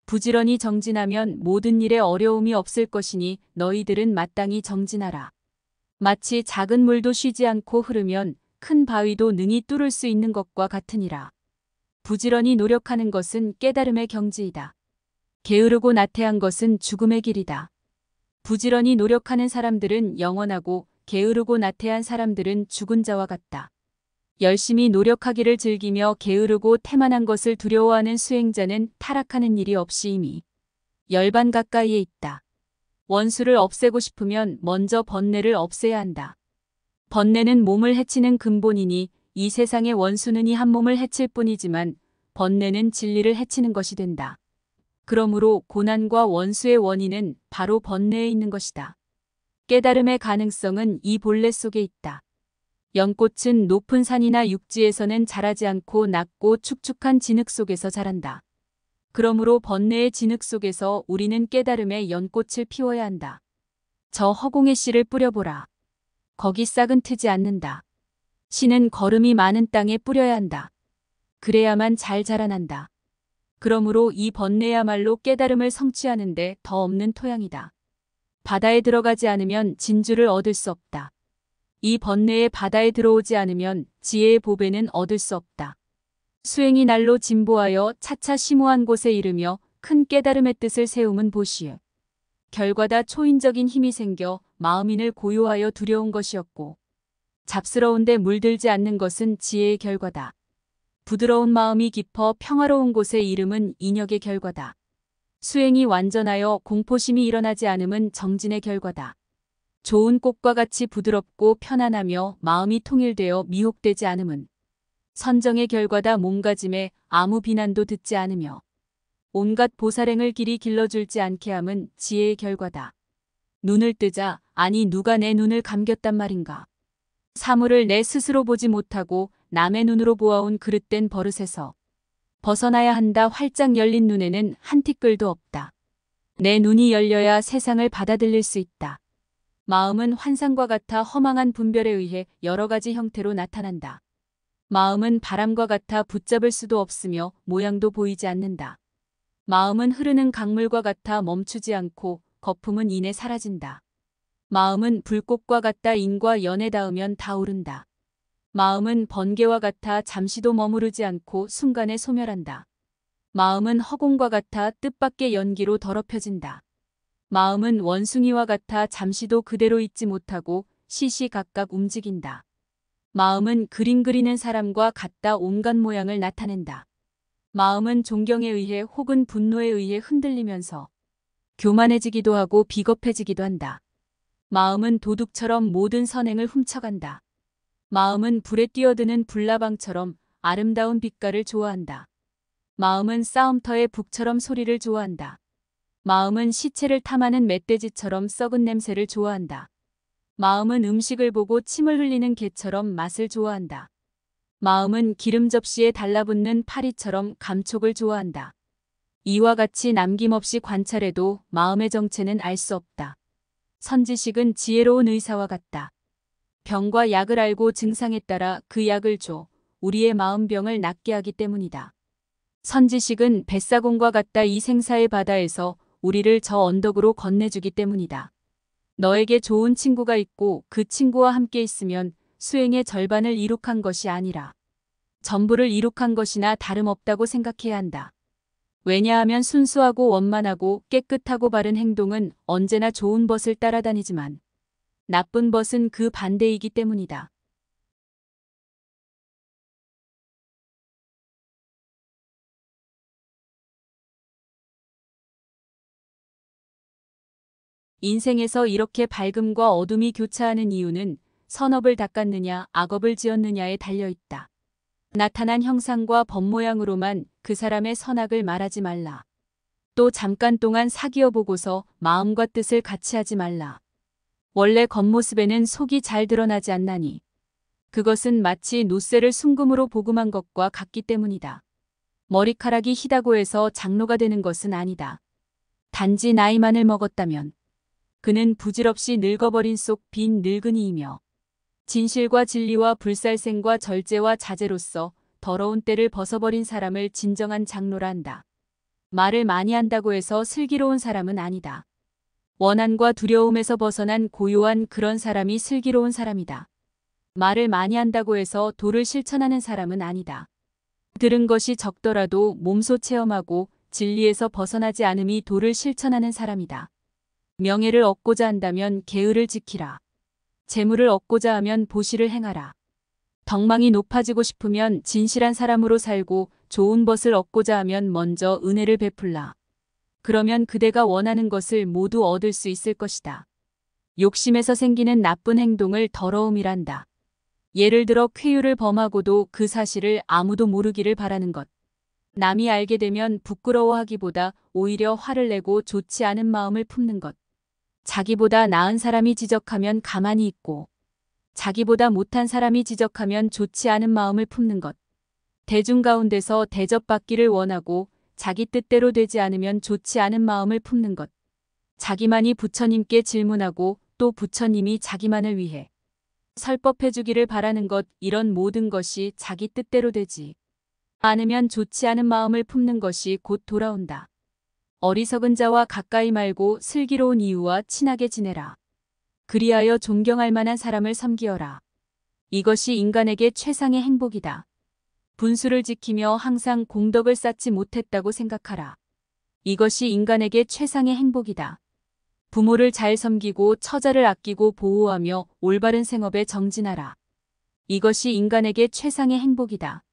부지런히 정진하면 모든 일에 어려움이 없을 것이니 너희들은 마땅히 정진하라. 마치 작은 물도 쉬지 않고 흐르면 큰 바위도 능히 뚫을 수 있는 것과 같으니라. 부지런히 노력하는 것은 깨달음의 경지이다. 게으르고 나태한 것은 죽음의 길이다. 부지런히 노력하는 사람들은 영원하고 게으르고 나태한 사람들은 죽은 자와 같다. 열심히 노력하기를 즐기며 게으르고 태만한 것을 두려워하는 수행자는 타락하는 일이 없이 이미 열반 가까이에 있다. 원수를 없애고 싶으면 먼저 번뇌를 없애야 한다. 번뇌는 몸을 해치는 근본이니 이 세상의 원수는 이 한 몸을 해칠 뿐이지만 번뇌는 진리를 해치는 것이 된다. 그러므로 고난과 원수의 원인은 바로 번뇌에 있는 것이다. 깨달음의 가능성은 이 본래 속에 있다. 연꽃은 높은 산이나 육지에서는 자라지 않고 낮고 축축한 진흙 속에서 자란다. 그러므로 번뇌의 진흙 속에서 우리는 깨달음의 연꽃을 피워야 한다. 저 허공의 씨를 뿌려보라. 거기 싹은 트지 않는다. 씨는 거름이 많은 땅에 뿌려야 한다. 그래야만 잘 자라난다. 그러므로 이 번뇌야말로 깨달음을 성취하는데 더 없는 토양이다. 바다에 들어가지 않으면 진주를 얻을 수 없다. 이 번뇌의 바다에 들어오지 않으면 지혜의 보배는 얻을 수 없다. 수행이 날로 진보하여 차차 심오한 곳에 이르며 큰 깨달음의 뜻을 세움은 보시오. 결과다 초인적인 힘이 생겨 마음인을 고요하여 두려운 것이었고 잡스러운데 물들지 않는 것은 지혜의 결과다. 부드러운 마음이 깊어 평화로운 곳의 이름은 인혁의 결과다. 수행이 완전하여 공포심이 일어나지 않음은 정진의 결과다. 좋은 꽃과 같이 부드럽고 편안하며 마음이 통일되어 미혹되지 않음은 선정의 결과다 몸가짐에 아무 비난도 듣지 않으며 온갖 보살행을 길이 길러줄지 않게 함은 지혜의 결과다. 눈을 뜨자 아니 누가 내 눈을 감겼단 말인가. 사물을 내 스스로 보지 못하고 남의 눈으로 보아온 그릇된 버릇에서 벗어나야 한다 활짝 열린 눈에는 한 티끌도 없다. 내 눈이 열려야 세상을 받아들일 수 있다. 마음은 환상과 같아 허망한 분별에 의해 여러 가지 형태로 나타난다. 마음은 바람과 같아 붙잡을 수도 없으며 모양도 보이지 않는다. 마음은 흐르는 강물과 같아 멈추지 않고 거품은 인해 사라진다. 마음은 불꽃과 같다 인과 연에 닿으면 다오른다. 마음은 번개와 같아 잠시도 머무르지 않고 순간에 소멸한다. 마음은 허공과 같아 뜻밖의 연기로 더럽혀진다. 마음은 원숭이와 같아 잠시도 그대로 있지 못하고 시시각각 움직인다. 마음은 그림 그리는 사람과 같다 온갖 모양을 나타낸다. 마음은 존경에 의해 혹은 분노에 의해 흔들리면서 교만해지기도 하고 비겁해지기도 한다. 마음은 도둑처럼 모든 선행을 훔쳐간다. 마음은 불에 뛰어드는 불나방처럼 아름다운 빛깔을 좋아한다. 마음은 싸움터의 북처럼 소리를 좋아한다. 마음은 시체를 탐하는 멧돼지처럼 썩은 냄새를 좋아한다. 마음은 음식을 보고 침을 흘리는 개처럼 맛을 좋아한다. 마음은 기름 접시에 달라붙는 파리처럼 감촉을 좋아한다. 이와 같이 남김없이 관찰해도 마음의 정체는 알 수 없다. 선지식은 지혜로운 의사와 같다. 병과 약을 알고 증상에 따라 그 약을 줘 우리의 마음병을 낫게 하기 때문이다. 선지식은 뱃사공과 같다 이 생사의 바다에서 우리를 저 언덕으로 건네주기 때문이다. 너에게 좋은 친구가 있고 그 친구와 함께 있으면 수행의 절반을 이룩한 것이 아니라 전부를 이룩한 것이나 다름없다고 생각해야 한다. 왜냐하면 순수하고 원만하고 깨끗하고 바른 행동은 언제나 좋은 벗을 따라다니지만 나쁜 벗은 그 반대이기 때문이다. 인생에서 이렇게 밝음과 어둠이 교차하는 이유는 선업을 닦았느냐 악업을 지었느냐에 달려있다. 나타난 형상과 법모양으로만 그 사람의 선악을 말하지 말라. 또 잠깐 동안 사귀어 보고서 마음과 뜻을 같이 하지 말라. 원래 겉모습에는 속이 잘 드러나지 않나니 그것은 마치 노쇠를 순금으로 보금한 것과 같기 때문이다. 머리카락이 희다고 해서 장로가 되는 것은 아니다. 단지 나이만을 먹었다면 그는 부질없이 늙어버린 속 빈 늙은이이며 진실과 진리와 불살생과 절제와 자제로서 더러운 때를 벗어버린 사람을 진정한 장로라 한다. 말을 많이 한다고 해서 슬기로운 사람은 아니다. 원한과 두려움에서 벗어난 고요한 그런 사람이 슬기로운 사람이다. 말을 많이 한다고 해서 도를 실천하는 사람은 아니다. 들은 것이 적더라도 몸소 체험하고 진리에서 벗어나지 않음이 도를 실천하는 사람이다. 명예를 얻고자 한다면 계율을 지키라. 재물을 얻고자 하면 보시를 행하라. 덕망이 높아지고 싶으면 진실한 사람으로 살고 좋은 벗을 얻고자 하면 먼저 은혜를 베풀라. 그러면 그대가 원하는 것을 모두 얻을 수 있을 것이다. 욕심에서 생기는 나쁜 행동을 더러움이란다. 예를 들어 쾌유를 범하고도 그 사실을 아무도 모르기를 바라는 것. 남이 알게 되면 부끄러워하기보다 오히려 화를 내고 좋지 않은 마음을 품는 것. 자기보다 나은 사람이 지적하면 가만히 있고 자기보다 못한 사람이 지적하면 좋지 않은 마음을 품는 것. 대중 가운데서 대접받기를 원하고 자기 뜻대로 되지 않으면 좋지 않은 마음을 품는 것. 자기만이 부처님께 질문하고 또 부처님이 자기만을 위해 설법해주기를 바라는 것 이런 모든 것이 자기 뜻대로 되지 않으면 좋지 않은 마음을 품는 것이 곧 돌아온다. 어리석은 자와 가까이 말고 슬기로운 이유와 친하게 지내라. 그리하여 존경할 만한 사람을 섬기어라. 이것이 인간에게 최상의 행복이다. 분수를 지키며 항상 공덕을 쌓지 못했다고 생각하라. 이것이 인간에게 최상의 행복이다. 부모를 잘 섬기고 처자를 아끼고 보호하며 올바른 생업에 정진하라. 이것이 인간에게 최상의 행복이다.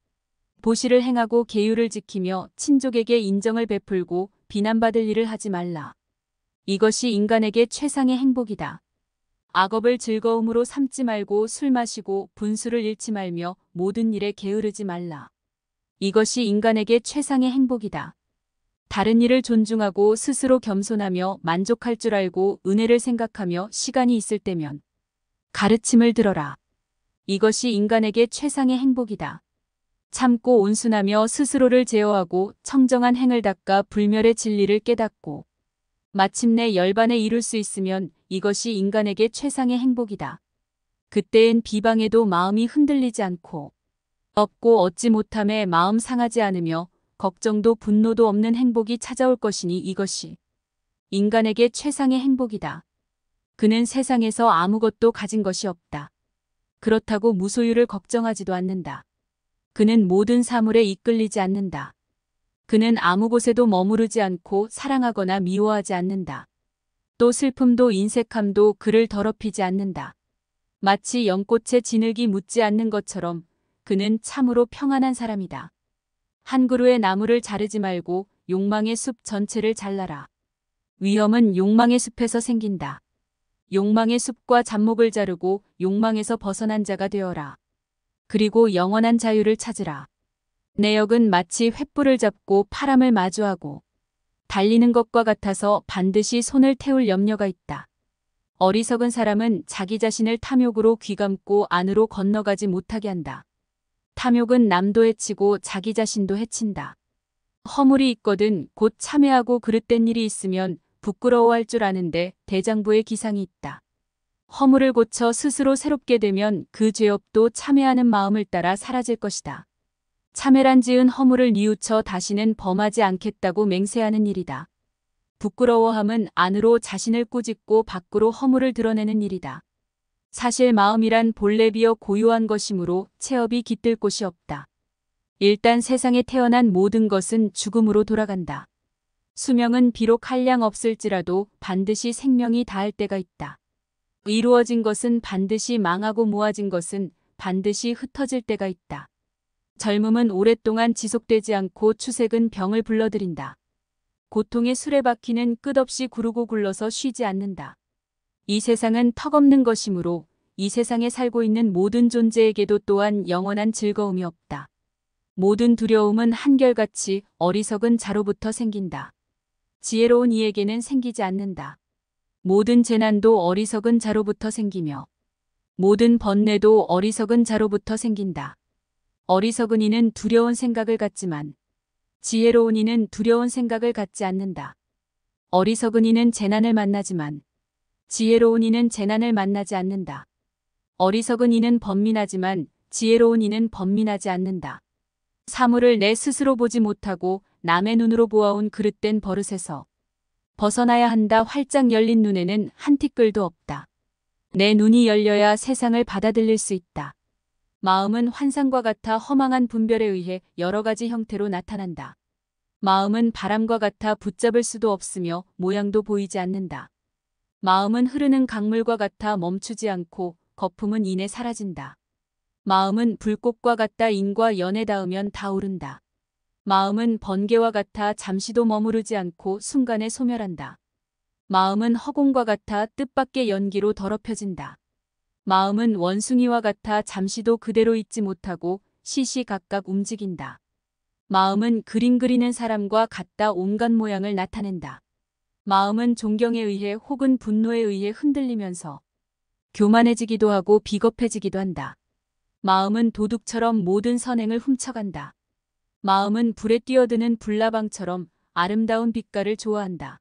보시를 행하고 계율을 지키며 친족에게 인정을 베풀고 비난받을 일을 하지 말라. 이것이 인간에게 최상의 행복이다. 악업을 즐거움으로 삼지 말고 술 마시고 분수를 잃지 말며 모든 일에 게으르지 말라. 이것이 인간에게 최상의 행복이다. 다른 일을 존중하고 스스로 겸손하며 만족할 줄 알고 은혜를 생각하며 시간이 있을 때면 가르침을 들어라. 이것이 인간에게 최상의 행복이다. 참고 온순하며 스스로를 제어하고 청정한 행을 닦아 불멸의 진리를 깨닫고 마침내 열반에 이룰 수 있으면 이것이 인간에게 최상의 행복이다. 그때엔 비방에도 마음이 흔들리지 않고 없고 얻지 못함에 마음 상하지 않으며 걱정도 분노도 없는 행복이 찾아올 것이니 이것이 인간에게 최상의 행복이다. 그는 세상에서 아무것도 가진 것이 없다. 그렇다고 무소유를 걱정하지도 않는다. 그는 모든 사물에 이끌리지 않는다. 그는 아무 곳에도 머무르지 않고 사랑하거나 미워하지 않는다. 또 슬픔도 인색함도 그를 더럽히지 않는다. 마치 연꽃의 진흙이 묻지 않는 것처럼 그는 참으로 평안한 사람이다. 한 그루의 나무를 자르지 말고 욕망의 숲 전체를 잘라라. 위험은 욕망의 숲에서 생긴다. 욕망의 숲과 잡목을 자르고 욕망에서 벗어난 자가 되어라. 그리고 영원한 자유를 찾으라. 내 역은 마치 횃불을 잡고 파람을 마주하고 달리는 것과 같아서 반드시 손을 태울 염려가 있다. 어리석은 사람은 자기 자신을 탐욕으로 귀감고 안으로 건너가지 못하게 한다. 탐욕은 남도 해치고 자기 자신도 해친다. 허물이 있거든 곧 참회하고 그릇된 일이 있으면 부끄러워할 줄 아는데 대장부의 기상이 있다. 허물을 고쳐 스스로 새롭게 되면 그 죄업도 참회하는 마음을 따라 사라질 것이다. 참회란 지은 허물을 뉘우쳐 다시는 범하지 않겠다고 맹세하는 일이다. 부끄러워함은 안으로 자신을 꾸짖고 밖으로 허물을 드러내는 일이다. 사실 마음이란 본래 비어 고요한 것이므로 체업이 깃들 곳이 없다. 일단 세상에 태어난 모든 것은 죽음으로 돌아간다. 수명은 비록 한량 없을지라도 반드시 생명이 닿을 때가 있다. 이루어진 것은 반드시 망하고 모아진 것은 반드시 흩어질 때가 있다. 젊음은 오랫동안 지속되지 않고 추색은 병을 불러들인다. 고통의 수레바퀴는 끝없이 구르고 굴러서 쉬지 않는다. 이 세상은 턱없는 것이므로 이 세상에 살고 있는 모든 존재에게도 또한 영원한 즐거움이 없다. 모든 두려움은 한결같이 어리석은 자로부터 생긴다. 지혜로운 이에게는 생기지 않는다. 모든 재난도 어리석은 자로부터 생기며 모든 번뇌도 어리석은 자로부터 생긴다. 어리석은 이는 두려운 생각을 갖지만 지혜로운 이는 두려운 생각을 갖지 않는다. 어리석은 이는 재난을 만나지만 지혜로운 이는 재난을 만나지 않는다. 어리석은 이는 번민하지만 지혜로운 이는 번민하지 않는다. 사물을 내 스스로 보지 못하고 남의 눈으로 보아온 그릇된 버릇에서 벗어나야 한다 활짝 열린 눈에는 한 티끌도 없다. 내 눈이 열려야 세상을 받아들일 수 있다. 마음은 환상과 같아 허망한 분별에 의해 여러 가지 형태로 나타난다. 마음은 바람과 같아 붙잡을 수도 없으며 모양도 보이지 않는다. 마음은 흐르는 강물과 같아 멈추지 않고 거품은 인에 사라진다. 마음은 불꽃과 같다 인과 연에 닿으면 다오른다. 마음은 번개와 같아 잠시도 머무르지 않고 순간에 소멸한다. 마음은 허공과 같아 뜻밖의 연기로 더럽혀진다. 마음은 원숭이와 같아 잠시도 그대로 있지 못하고 시시각각 움직인다. 마음은 그림 그리는 사람과 같다 온갖 모양을 나타낸다. 마음은 존경에 의해 혹은 분노에 의해 흔들리면서 교만해지기도 하고 비겁해지기도 한다. 마음은 도둑처럼 모든 선행을 훔쳐간다. 마음은 불에 뛰어드는 불나방처럼 아름다운 빛깔을 좋아한다.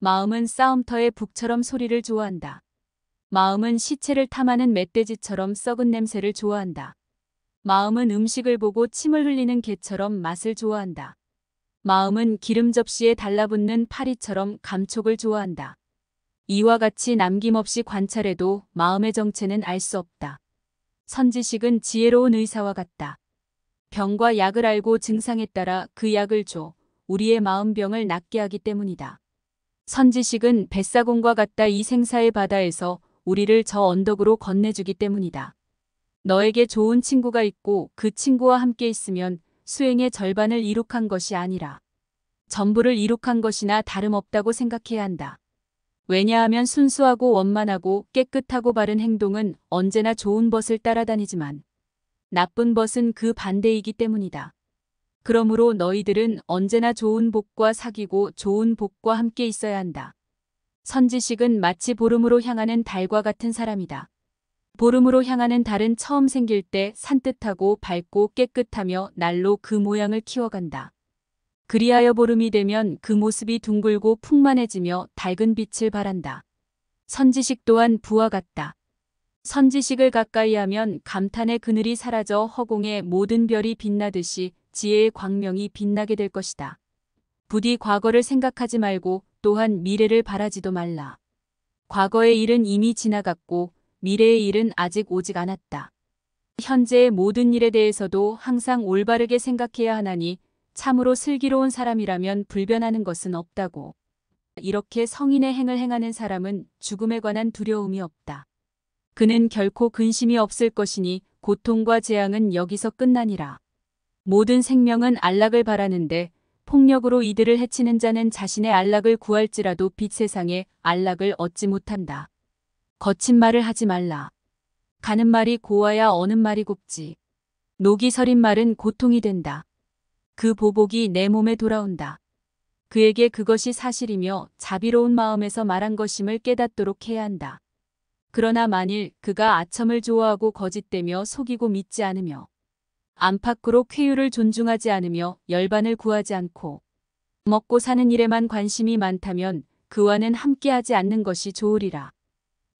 마음은 싸움터의 북처럼 소리를 좋아한다. 마음은 시체를 탐하는 멧돼지처럼 썩은 냄새를 좋아한다. 마음은 음식을 보고 침을 흘리는 개처럼 맛을 좋아한다. 마음은 기름 접시에 달라붙는 파리처럼 감촉을 좋아한다. 이와 같이 남김없이 관찰해도 마음의 정체는 알 수 없다. 선지식은 지혜로운 의사와 같다. 병과 약을 알고 증상에 따라 그 약을 줘 우리의 마음병을 낫게 하기 때문이다. 선지식은 뱃사공과 같다 이 생사의 바다에서 우리를 저 언덕으로 건네주기 때문이다. 너에게 좋은 친구가 있고 그 친구와 함께 있으면 수행의 절반을 이룩한 것이 아니라 전부를 이룩한 것이나 다름없다고 생각해야 한다. 왜냐하면 순수하고 원만하고 깨끗하고 바른 행동은 언제나 좋은 벗을 따라다니지만 나쁜 벗은 그 반대이기 때문이다. 그러므로 너희들은 언제나 좋은 복과 사귀고 좋은 복과 함께 있어야 한다. 선지식은 마치 보름으로 향하는 달과 같은 사람이다. 보름으로 향하는 달은 처음 생길 때 산뜻하고 밝고 깨끗하며 날로 그 모양을 키워간다. 그리하여 보름이 되면 그 모습이 둥글고 풍만해지며 밝은 빛을 발한다. 선지식 또한 부와 같다. 선지식을 가까이 하면 감탄의 그늘이 사라져 허공에 모든 별이 빛나듯이 지혜의 광명이 빛나게 될 것이다. 부디 과거를 생각하지 말고 또한 미래를 바라지도 말라. 과거의 일은 이미 지나갔고 미래의 일은 아직 오지 않았다. 현재의 모든 일에 대해서도 항상 올바르게 생각해야 하나니 참으로 슬기로운 사람이라면 불변하는 것은 없다고. 이렇게 성인의 행을 행하는 사람은 죽음에 관한 두려움이 없다. 그는 결코 근심이 없을 것이니 고통과 재앙은 여기서 끝나니라. 모든 생명은 안락을 바라는데 폭력으로 이들을 해치는 자는 자신의 안락을 구할지라도 빛 세상에 안락을 얻지 못한다. 거친 말을 하지 말라. 가는 말이 고와야 어는 말이 곱지. 녹이 서린 말은 고통이 된다. 그 보복이 내 몸에 돌아온다. 그에게 그것이 사실이며 자비로운 마음에서 말한 것임을 깨닫도록 해야 한다. 그러나 만일 그가 아첨을 좋아하고 거짓되며 속이고 믿지 않으며 안팎으로 쾌유를 존중하지 않으며 열반을 구하지 않고 먹고 사는 일에만 관심이 많다면 그와는 함께하지 않는 것이 좋으리라.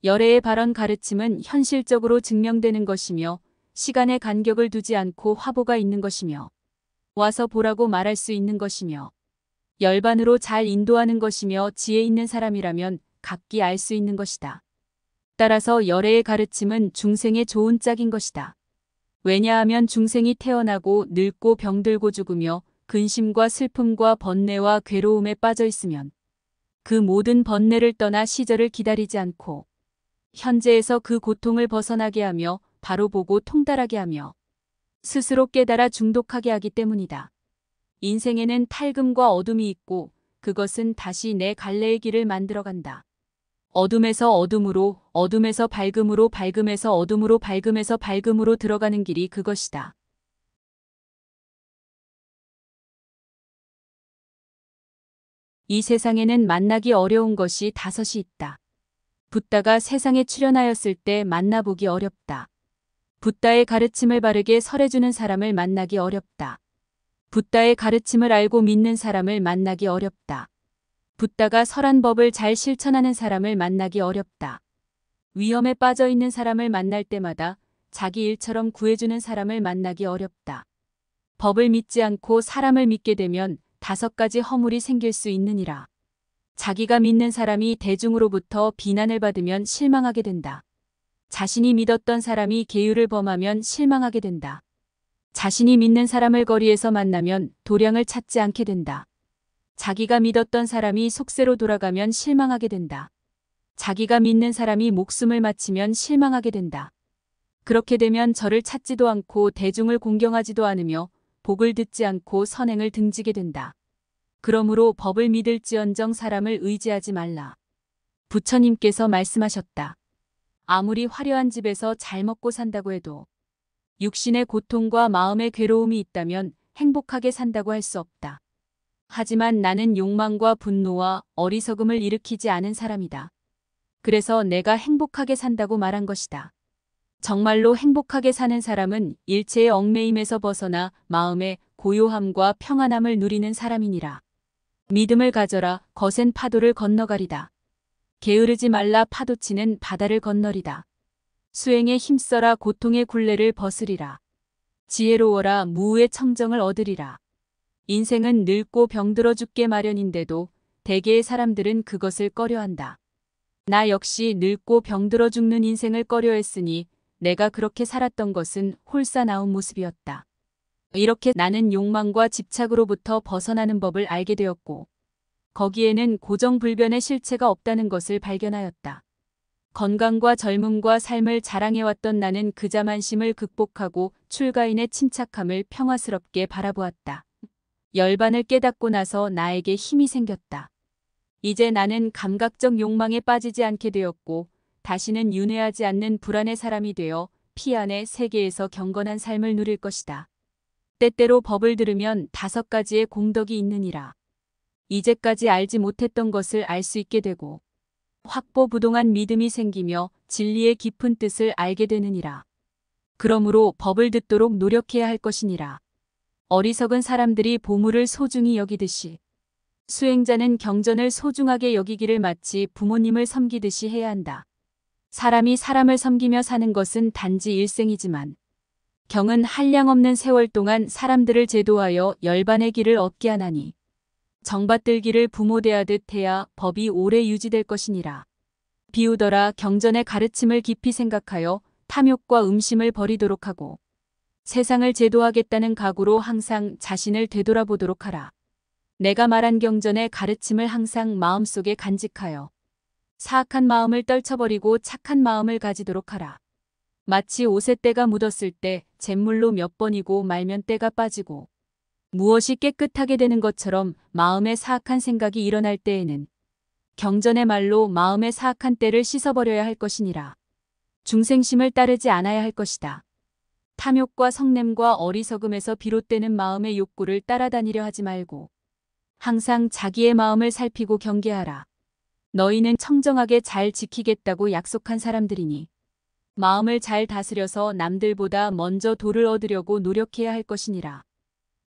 열애의 발언 가르침은 현실적으로 증명되는 것이며 시간의 간격을 두지 않고 화보가 있는 것이며 와서 보라고 말할 수 있는 것이며 열반으로 잘 인도하는 것이며 지혜 있는 사람이라면 각기 알 수 있는 것이다. 따라서 열애의 가르침은 중생의 좋은 짝인 것이다. 왜냐하면 중생이 태어나고 늙고 병들고 죽으며 근심과 슬픔과 번뇌와 괴로움에 빠져 있으면 그 모든 번뇌를 떠나 시절을 기다리지 않고 현재에서 그 고통을 벗어나게 하며 바로 보고 통달하게 하며 스스로 깨달아 중독하게 하기 때문이다. 인생에는 탈금과 어둠이 있고 그것은 다시 내 갈래의 길을 만들어간다. 어둠에서 어둠으로, 어둠에서 밝음으로, 밝음에서 어둠으로, 밝음에서 밝음으로 들어가는 길이 그것이다. 이 세상에는 만나기 어려운 것이 다섯이 있다. 붓다가 세상에 출현하였을 때 만나보기 어렵다. 붓다의 가르침을 바르게 설해주는 사람을 만나기 어렵다. 붓다의 가르침을 알고 믿는 사람을 만나기 어렵다. 붙다가 설한 법을 잘 실천하는 사람을 만나기 어렵다. 위험에 빠져 있는 사람을 만날 때마다 자기 일처럼 구해주는 사람을 만나기 어렵다. 법을 믿지 않고 사람을 믿게 되면 다섯 가지 허물이 생길 수 있느니라. 자기가 믿는 사람이 대중으로부터 비난을 받으면 실망하게 된다. 자신이 믿었던 사람이 계율을 범하면 실망하게 된다. 자신이 믿는 사람을 거리에서 만나면 도량을 찾지 않게 된다. 자기가 믿었던 사람이 속세로 돌아가면 실망하게 된다. 자기가 믿는 사람이 목숨을 마치면 실망하게 된다. 그렇게 되면 저를 찾지도 않고 대중을 공경하지도 않으며 복을 듣지 않고 선행을 등지게 된다. 그러므로 법을 믿을지언정 사람을 의지하지 말라. 부처님께서 말씀하셨다. 아무리 화려한 집에서 잘 먹고 산다고 해도 육신의 고통과 마음의 괴로움이 있다면 행복하게 산다고 할 수 없다. 하지만 나는 욕망과 분노와 어리석음을 일으키지 않은 사람이다. 그래서 내가 행복하게 산다고 말한 것이다. 정말로 행복하게 사는 사람은 일체의 얽매임에서 벗어나 마음의 고요함과 평안함을 누리는 사람이니라. 믿음을 가져라 거센 파도를 건너가리다. 게으르지 말라 파도치는 바다를 건너리다. 수행에 힘써라 고통의 굴레를 벗으리라. 지혜로워라 무의 우 청정을 얻으리라. 인생은 늙고 병들어 죽게 마련인데도 대개의 사람들은 그것을 꺼려한다. 나 역시 늙고 병들어 죽는 인생을 꺼려했으니 내가 그렇게 살았던 것은 홀사나온 모습이었다. 이렇게 나는 욕망과 집착으로부터 벗어나는 법을 알게 되었고 거기에는 고정불변의 실체가 없다는 것을 발견하였다. 건강과 젊음과 삶을 자랑해왔던 나는 그자만심을 극복하고 출가인의 침착함을 평화스럽게 바라보았다. 열반을 깨닫고 나서 나에게 힘이 생겼다. 이제 나는 감각적 욕망에 빠지지 않게 되었고 다시는 윤회하지 않는 불안의 사람이 되어 피안의 세계에서 경건한 삶을 누릴 것이다. 때때로 법을 들으면 다섯 가지의 공덕이 있느니라. 이제까지 알지 못했던 것을 알 수 있게 되고 확보부동한 믿음이 생기며 진리의 깊은 뜻을 알게 되느니라. 그러므로 법을 듣도록 노력해야 할 것이니라. 어리석은 사람들이 보물을 소중히 여기듯이 수행자는 경전을 소중하게 여기기를 마치 부모님을 섬기듯이 해야 한다. 사람이 사람을 섬기며 사는 것은 단지 일생이지만 경은 한량 없는 세월 동안 사람들을 제도하여 열반의 길을 얻게 하나니 정받들기를 부모대하듯 해야 법이 오래 유지될 것이니라. 비우더라 경전의 가르침을 깊이 생각하여 탐욕과 음심을 버리도록 하고 세상을 제도하겠다는 각오로 항상 자신을 되돌아보도록 하라. 내가 말한 경전의 가르침을 항상 마음속에 간직하여 사악한 마음을 떨쳐버리고 착한 마음을 가지도록 하라. 마치 옷에 때가 묻었을 때 잿물로 몇 번이고 말면 때가 빠지고 무엇이 깨끗하게 되는 것처럼 마음의 사악한 생각이 일어날 때에는 경전의 말로 마음의 사악한 때를 씻어버려야 할 것이니라. 중생심을 따르지 않아야 할 것이다. 탐욕과 성냄과 어리석음에서 비롯되는 마음의 욕구를 따라다니려 하지 말고 항상 자기의 마음을 살피고 경계하라. 너희는 청정하게 잘 지키겠다고 약속한 사람들이니 마음을 잘 다스려서 남들보다 먼저 도를 얻으려고 노력해야 할 것이니라.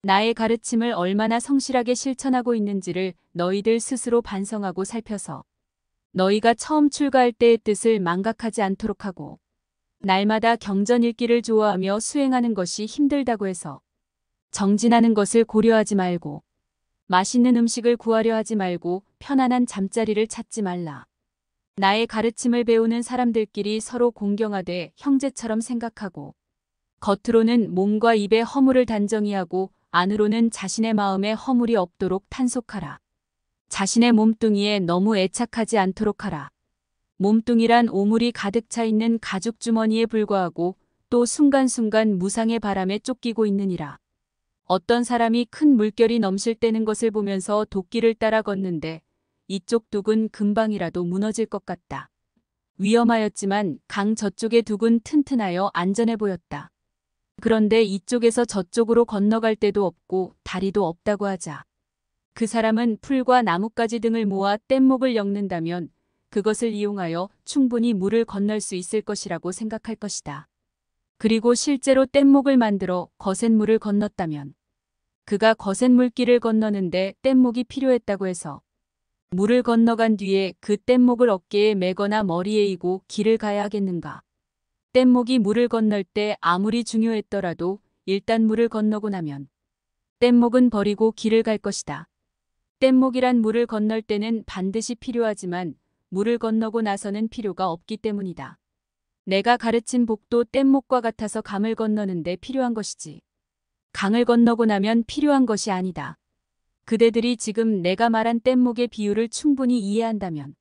나의 가르침을 얼마나 성실하게 실천하고 있는지를 너희들 스스로 반성하고 살펴서 너희가 처음 출가할 때의 뜻을 망각하지 않도록 하고 날마다 경전 읽기를 좋아하며 수행하는 것이 힘들다고 해서 정진하는 것을 고려하지 말고 맛있는 음식을 구하려 하지 말고 편안한 잠자리를 찾지 말라. 나의 가르침을 배우는 사람들끼리 서로 공경하되 형제처럼 생각하고 겉으로는 몸과 입에 허물을 단정히 하고 안으로는 자신의 마음에 허물이 없도록 탄속하라. 자신의 몸뚱이에 너무 애착하지 않도록 하라. 몸뚱이란 오물이 가득 차 있는 가죽 주머니에 불과하고 또 순간순간 무상의 바람에 쫓기고 있느니라. 어떤 사람이 큰 물결이 넘실대는 것을 보면서 도끼를 따라 걷는데 이쪽 둑은 금방이라도 무너질 것 같다. 위험하였지만 강 저쪽의 둑은 튼튼하여 안전해 보였다. 그런데 이쪽에서 저쪽으로 건너갈 데도 없고 다리도 없다고 하자. 그 사람은 풀과 나뭇가지 등을 모아 뗏목을 엮는다면 그것을 이용하여 충분히 물을 건널 수 있을 것이라고 생각할 것이다. 그리고 실제로 뗏목을 만들어 거센 물을 건넜다면 그가 거센 물길을 건너는데 뗏목이 필요했다고 해서 물을 건너간 뒤에 그 뗏목을 어깨에 매거나 머리에 이고 길을 가야 하겠는가. 뗏목이 물을 건널 때 아무리 중요했더라도 일단 물을 건너고 나면 뗏목은 버리고 길을 갈 것이다. 뗏목이란 물을 건널 때는 반드시 필요하지만 물을 건너고 나서는 필요가 없기 때문이다. 내가 가르친 복도 뗏목과 같아서 강을 건너는데 필요한 것이지. 강을 건너고 나면 필요한 것이 아니다. 그대들이 지금 내가 말한 뗏목의 비유를 충분히 이해한다면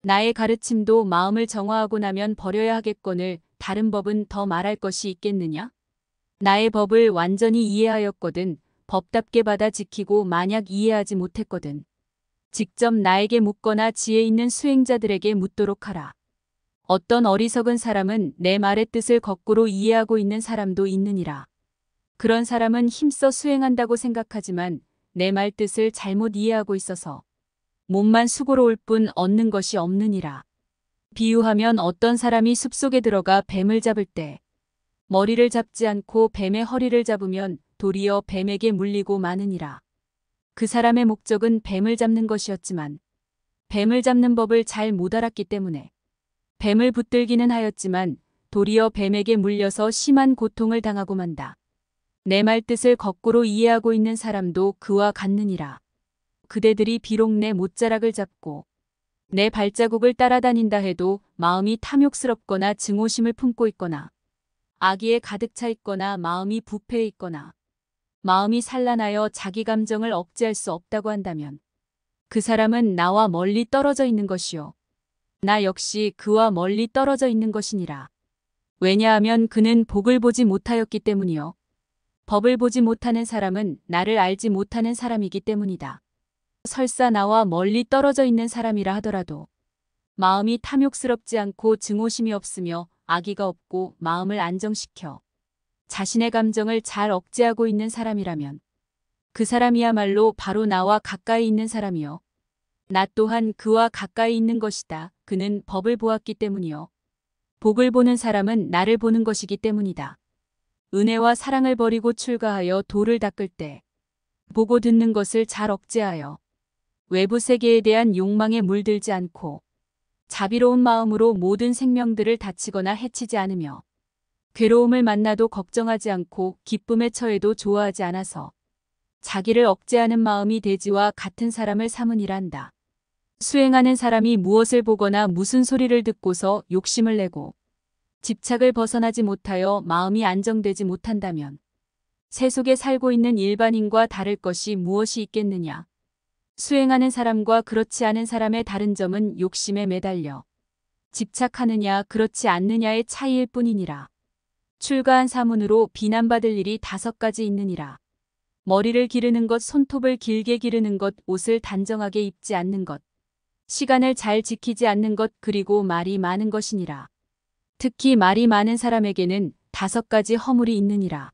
나의 가르침도 마음을 정화하고 나면 버려야 하겠거늘 다른 법은 더 말할 것이 있겠느냐? 나의 법을 완전히 이해하였거든 법답게 받아 지키고 만약 이해하지 못했거든 직접 나에게 묻거나 지혜 있는 수행자들에게 묻도록 하라. 어떤 어리석은 사람은 내 말의 뜻을 거꾸로 이해하고 있는 사람도 있느니라. 그런 사람은 힘써 수행한다고 생각하지만 내 말 뜻을 잘못 이해하고 있어서 몸만 수고로 올뿐 얻는 것이 없느니라. 비유하면 어떤 사람이 숲속에 들어가 뱀을 잡을 때 머리를 잡지 않고 뱀의 허리를 잡으면 도리어 뱀에게 물리고 마느니라. 그 사람의 목적은 뱀을 잡는 것이었지만 뱀을 잡는 법을 잘 못 알았기 때문에 뱀을 붙들기는 하였지만 도리어 뱀에게 물려서 심한 고통을 당하고 만다. 내 말뜻을 거꾸로 이해하고 있는 사람도 그와 같느니라. 그대들이 비록 내 못자락을 잡고 내 발자국을 따라다닌다 해도 마음이 탐욕스럽거나 증오심을 품고 있거나 악의에 가득 차 있거나 마음이 부패해 있거나 마음이 산란하여 자기 감정을 억제할 수 없다고 한다면 그 사람은 나와 멀리 떨어져 있는 것이요. 나 역시 그와 멀리 떨어져 있는 것이니라. 왜냐하면 그는 복을 보지 못하였기 때문이요. 법을 보지 못하는 사람은 나를 알지 못하는 사람이기 때문이다. 설사 나와 멀리 떨어져 있는 사람이라 하더라도 마음이 탐욕스럽지 않고 증오심이 없으며 악의가 없고 마음을 안정시켜 자신의 감정을 잘 억제하고 있는 사람이라면 그 사람이야말로 바로 나와 가까이 있는 사람이요. 나 또한 그와 가까이 있는 것이다. 그는 법을 보았기 때문이요. 복을 보는 사람은 나를 보는 것이기 때문이다. 은혜와 사랑을 버리고 출가하여 도를 닦을 때 보고 듣는 것을 잘 억제하여 외부 세계에 대한 욕망에 물들지 않고 자비로운 마음으로 모든 생명들을 다치거나 해치지 않으며 괴로움을 만나도 걱정하지 않고 기쁨에 처해도 좋아하지 않아서 자기를 억제하는 마음이 돼지와 같은 사람을 삼으이란다 수행하는 사람이 무엇을 보거나 무슨 소리를 듣고서 욕심을 내고 집착을 벗어나지 못하여 마음이 안정되지 못한다면 세속에 살고 있는 일반인과 다를 것이 무엇이 있겠느냐. 수행하는 사람과 그렇지 않은 사람의 다른 점은 욕심에 매달려 집착하느냐 그렇지 않느냐의 차이일 뿐이니라. 출가한 사문으로 비난받을 일이 다섯 가지 있느니라. 머리를 기르는 것, 손톱을 길게 기르는 것, 옷을 단정하게 입지 않는 것, 시간을 잘 지키지 않는 것, 그리고 말이 많은 것이니라. 특히 말이 많은 사람에게는 다섯 가지 허물이 있느니라.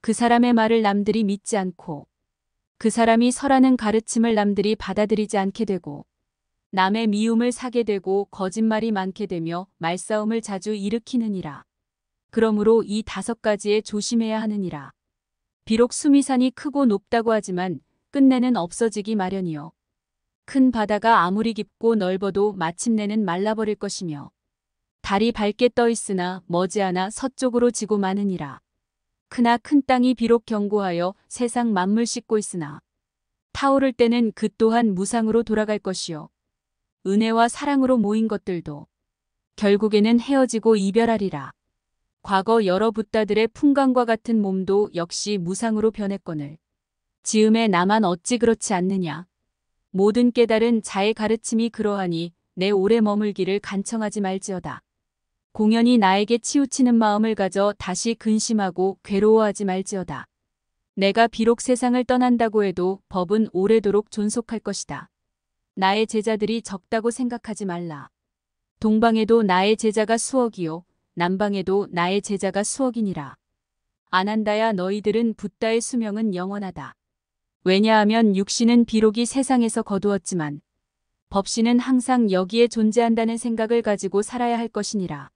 그 사람의 말을 남들이 믿지 않고, 그 사람이 설하는 가르침을 남들이 받아들이지 않게 되고, 남의 미움을 사게 되고 거짓말이 많게 되며 말싸움을 자주 일으키느니라. 그러므로 이 다섯 가지에 조심해야 하느니라. 비록 수미산이 크고 높다고 하지만 끝내는 없어지기 마련이요. 큰 바다가 아무리 깊고 넓어도 마침내는 말라버릴 것이며 달이 밝게 떠 있으나 머지않아 서쪽으로 지고 마느니라. 크나 큰 땅이 비록 견고하여 세상 만물 씻고 있으나 타오를 때는 그 또한 무상으로 돌아갈 것이요. 은혜와 사랑으로 모인 것들도 결국에는 헤어지고 이별하리라. 과거 여러 붓다들의 풍광과 같은 몸도 역시 무상으로 변했거늘. 지음에 나만 어찌 그렇지 않느냐. 모든 깨달은 자의 가르침이 그러하니 내 오래 머물기를 간청하지 말지어다. 공연이 나에게 치우치는 마음을 가져 다시 근심하고 괴로워하지 말지어다. 내가 비록 세상을 떠난다고 해도 법은 오래도록 존속할 것이다. 나의 제자들이 적다고 생각하지 말라. 동방에도 나의 제자가 수억이요 남방에도 나의 제자가 수억이니라. 아난다야 너희들은 붓다의 수명은 영원하다. 왜냐하면 육신은 비록이 세상에서 거두었지만 법신은 항상 여기에 존재한다는 생각을 가지고 살아야 할 것이니라.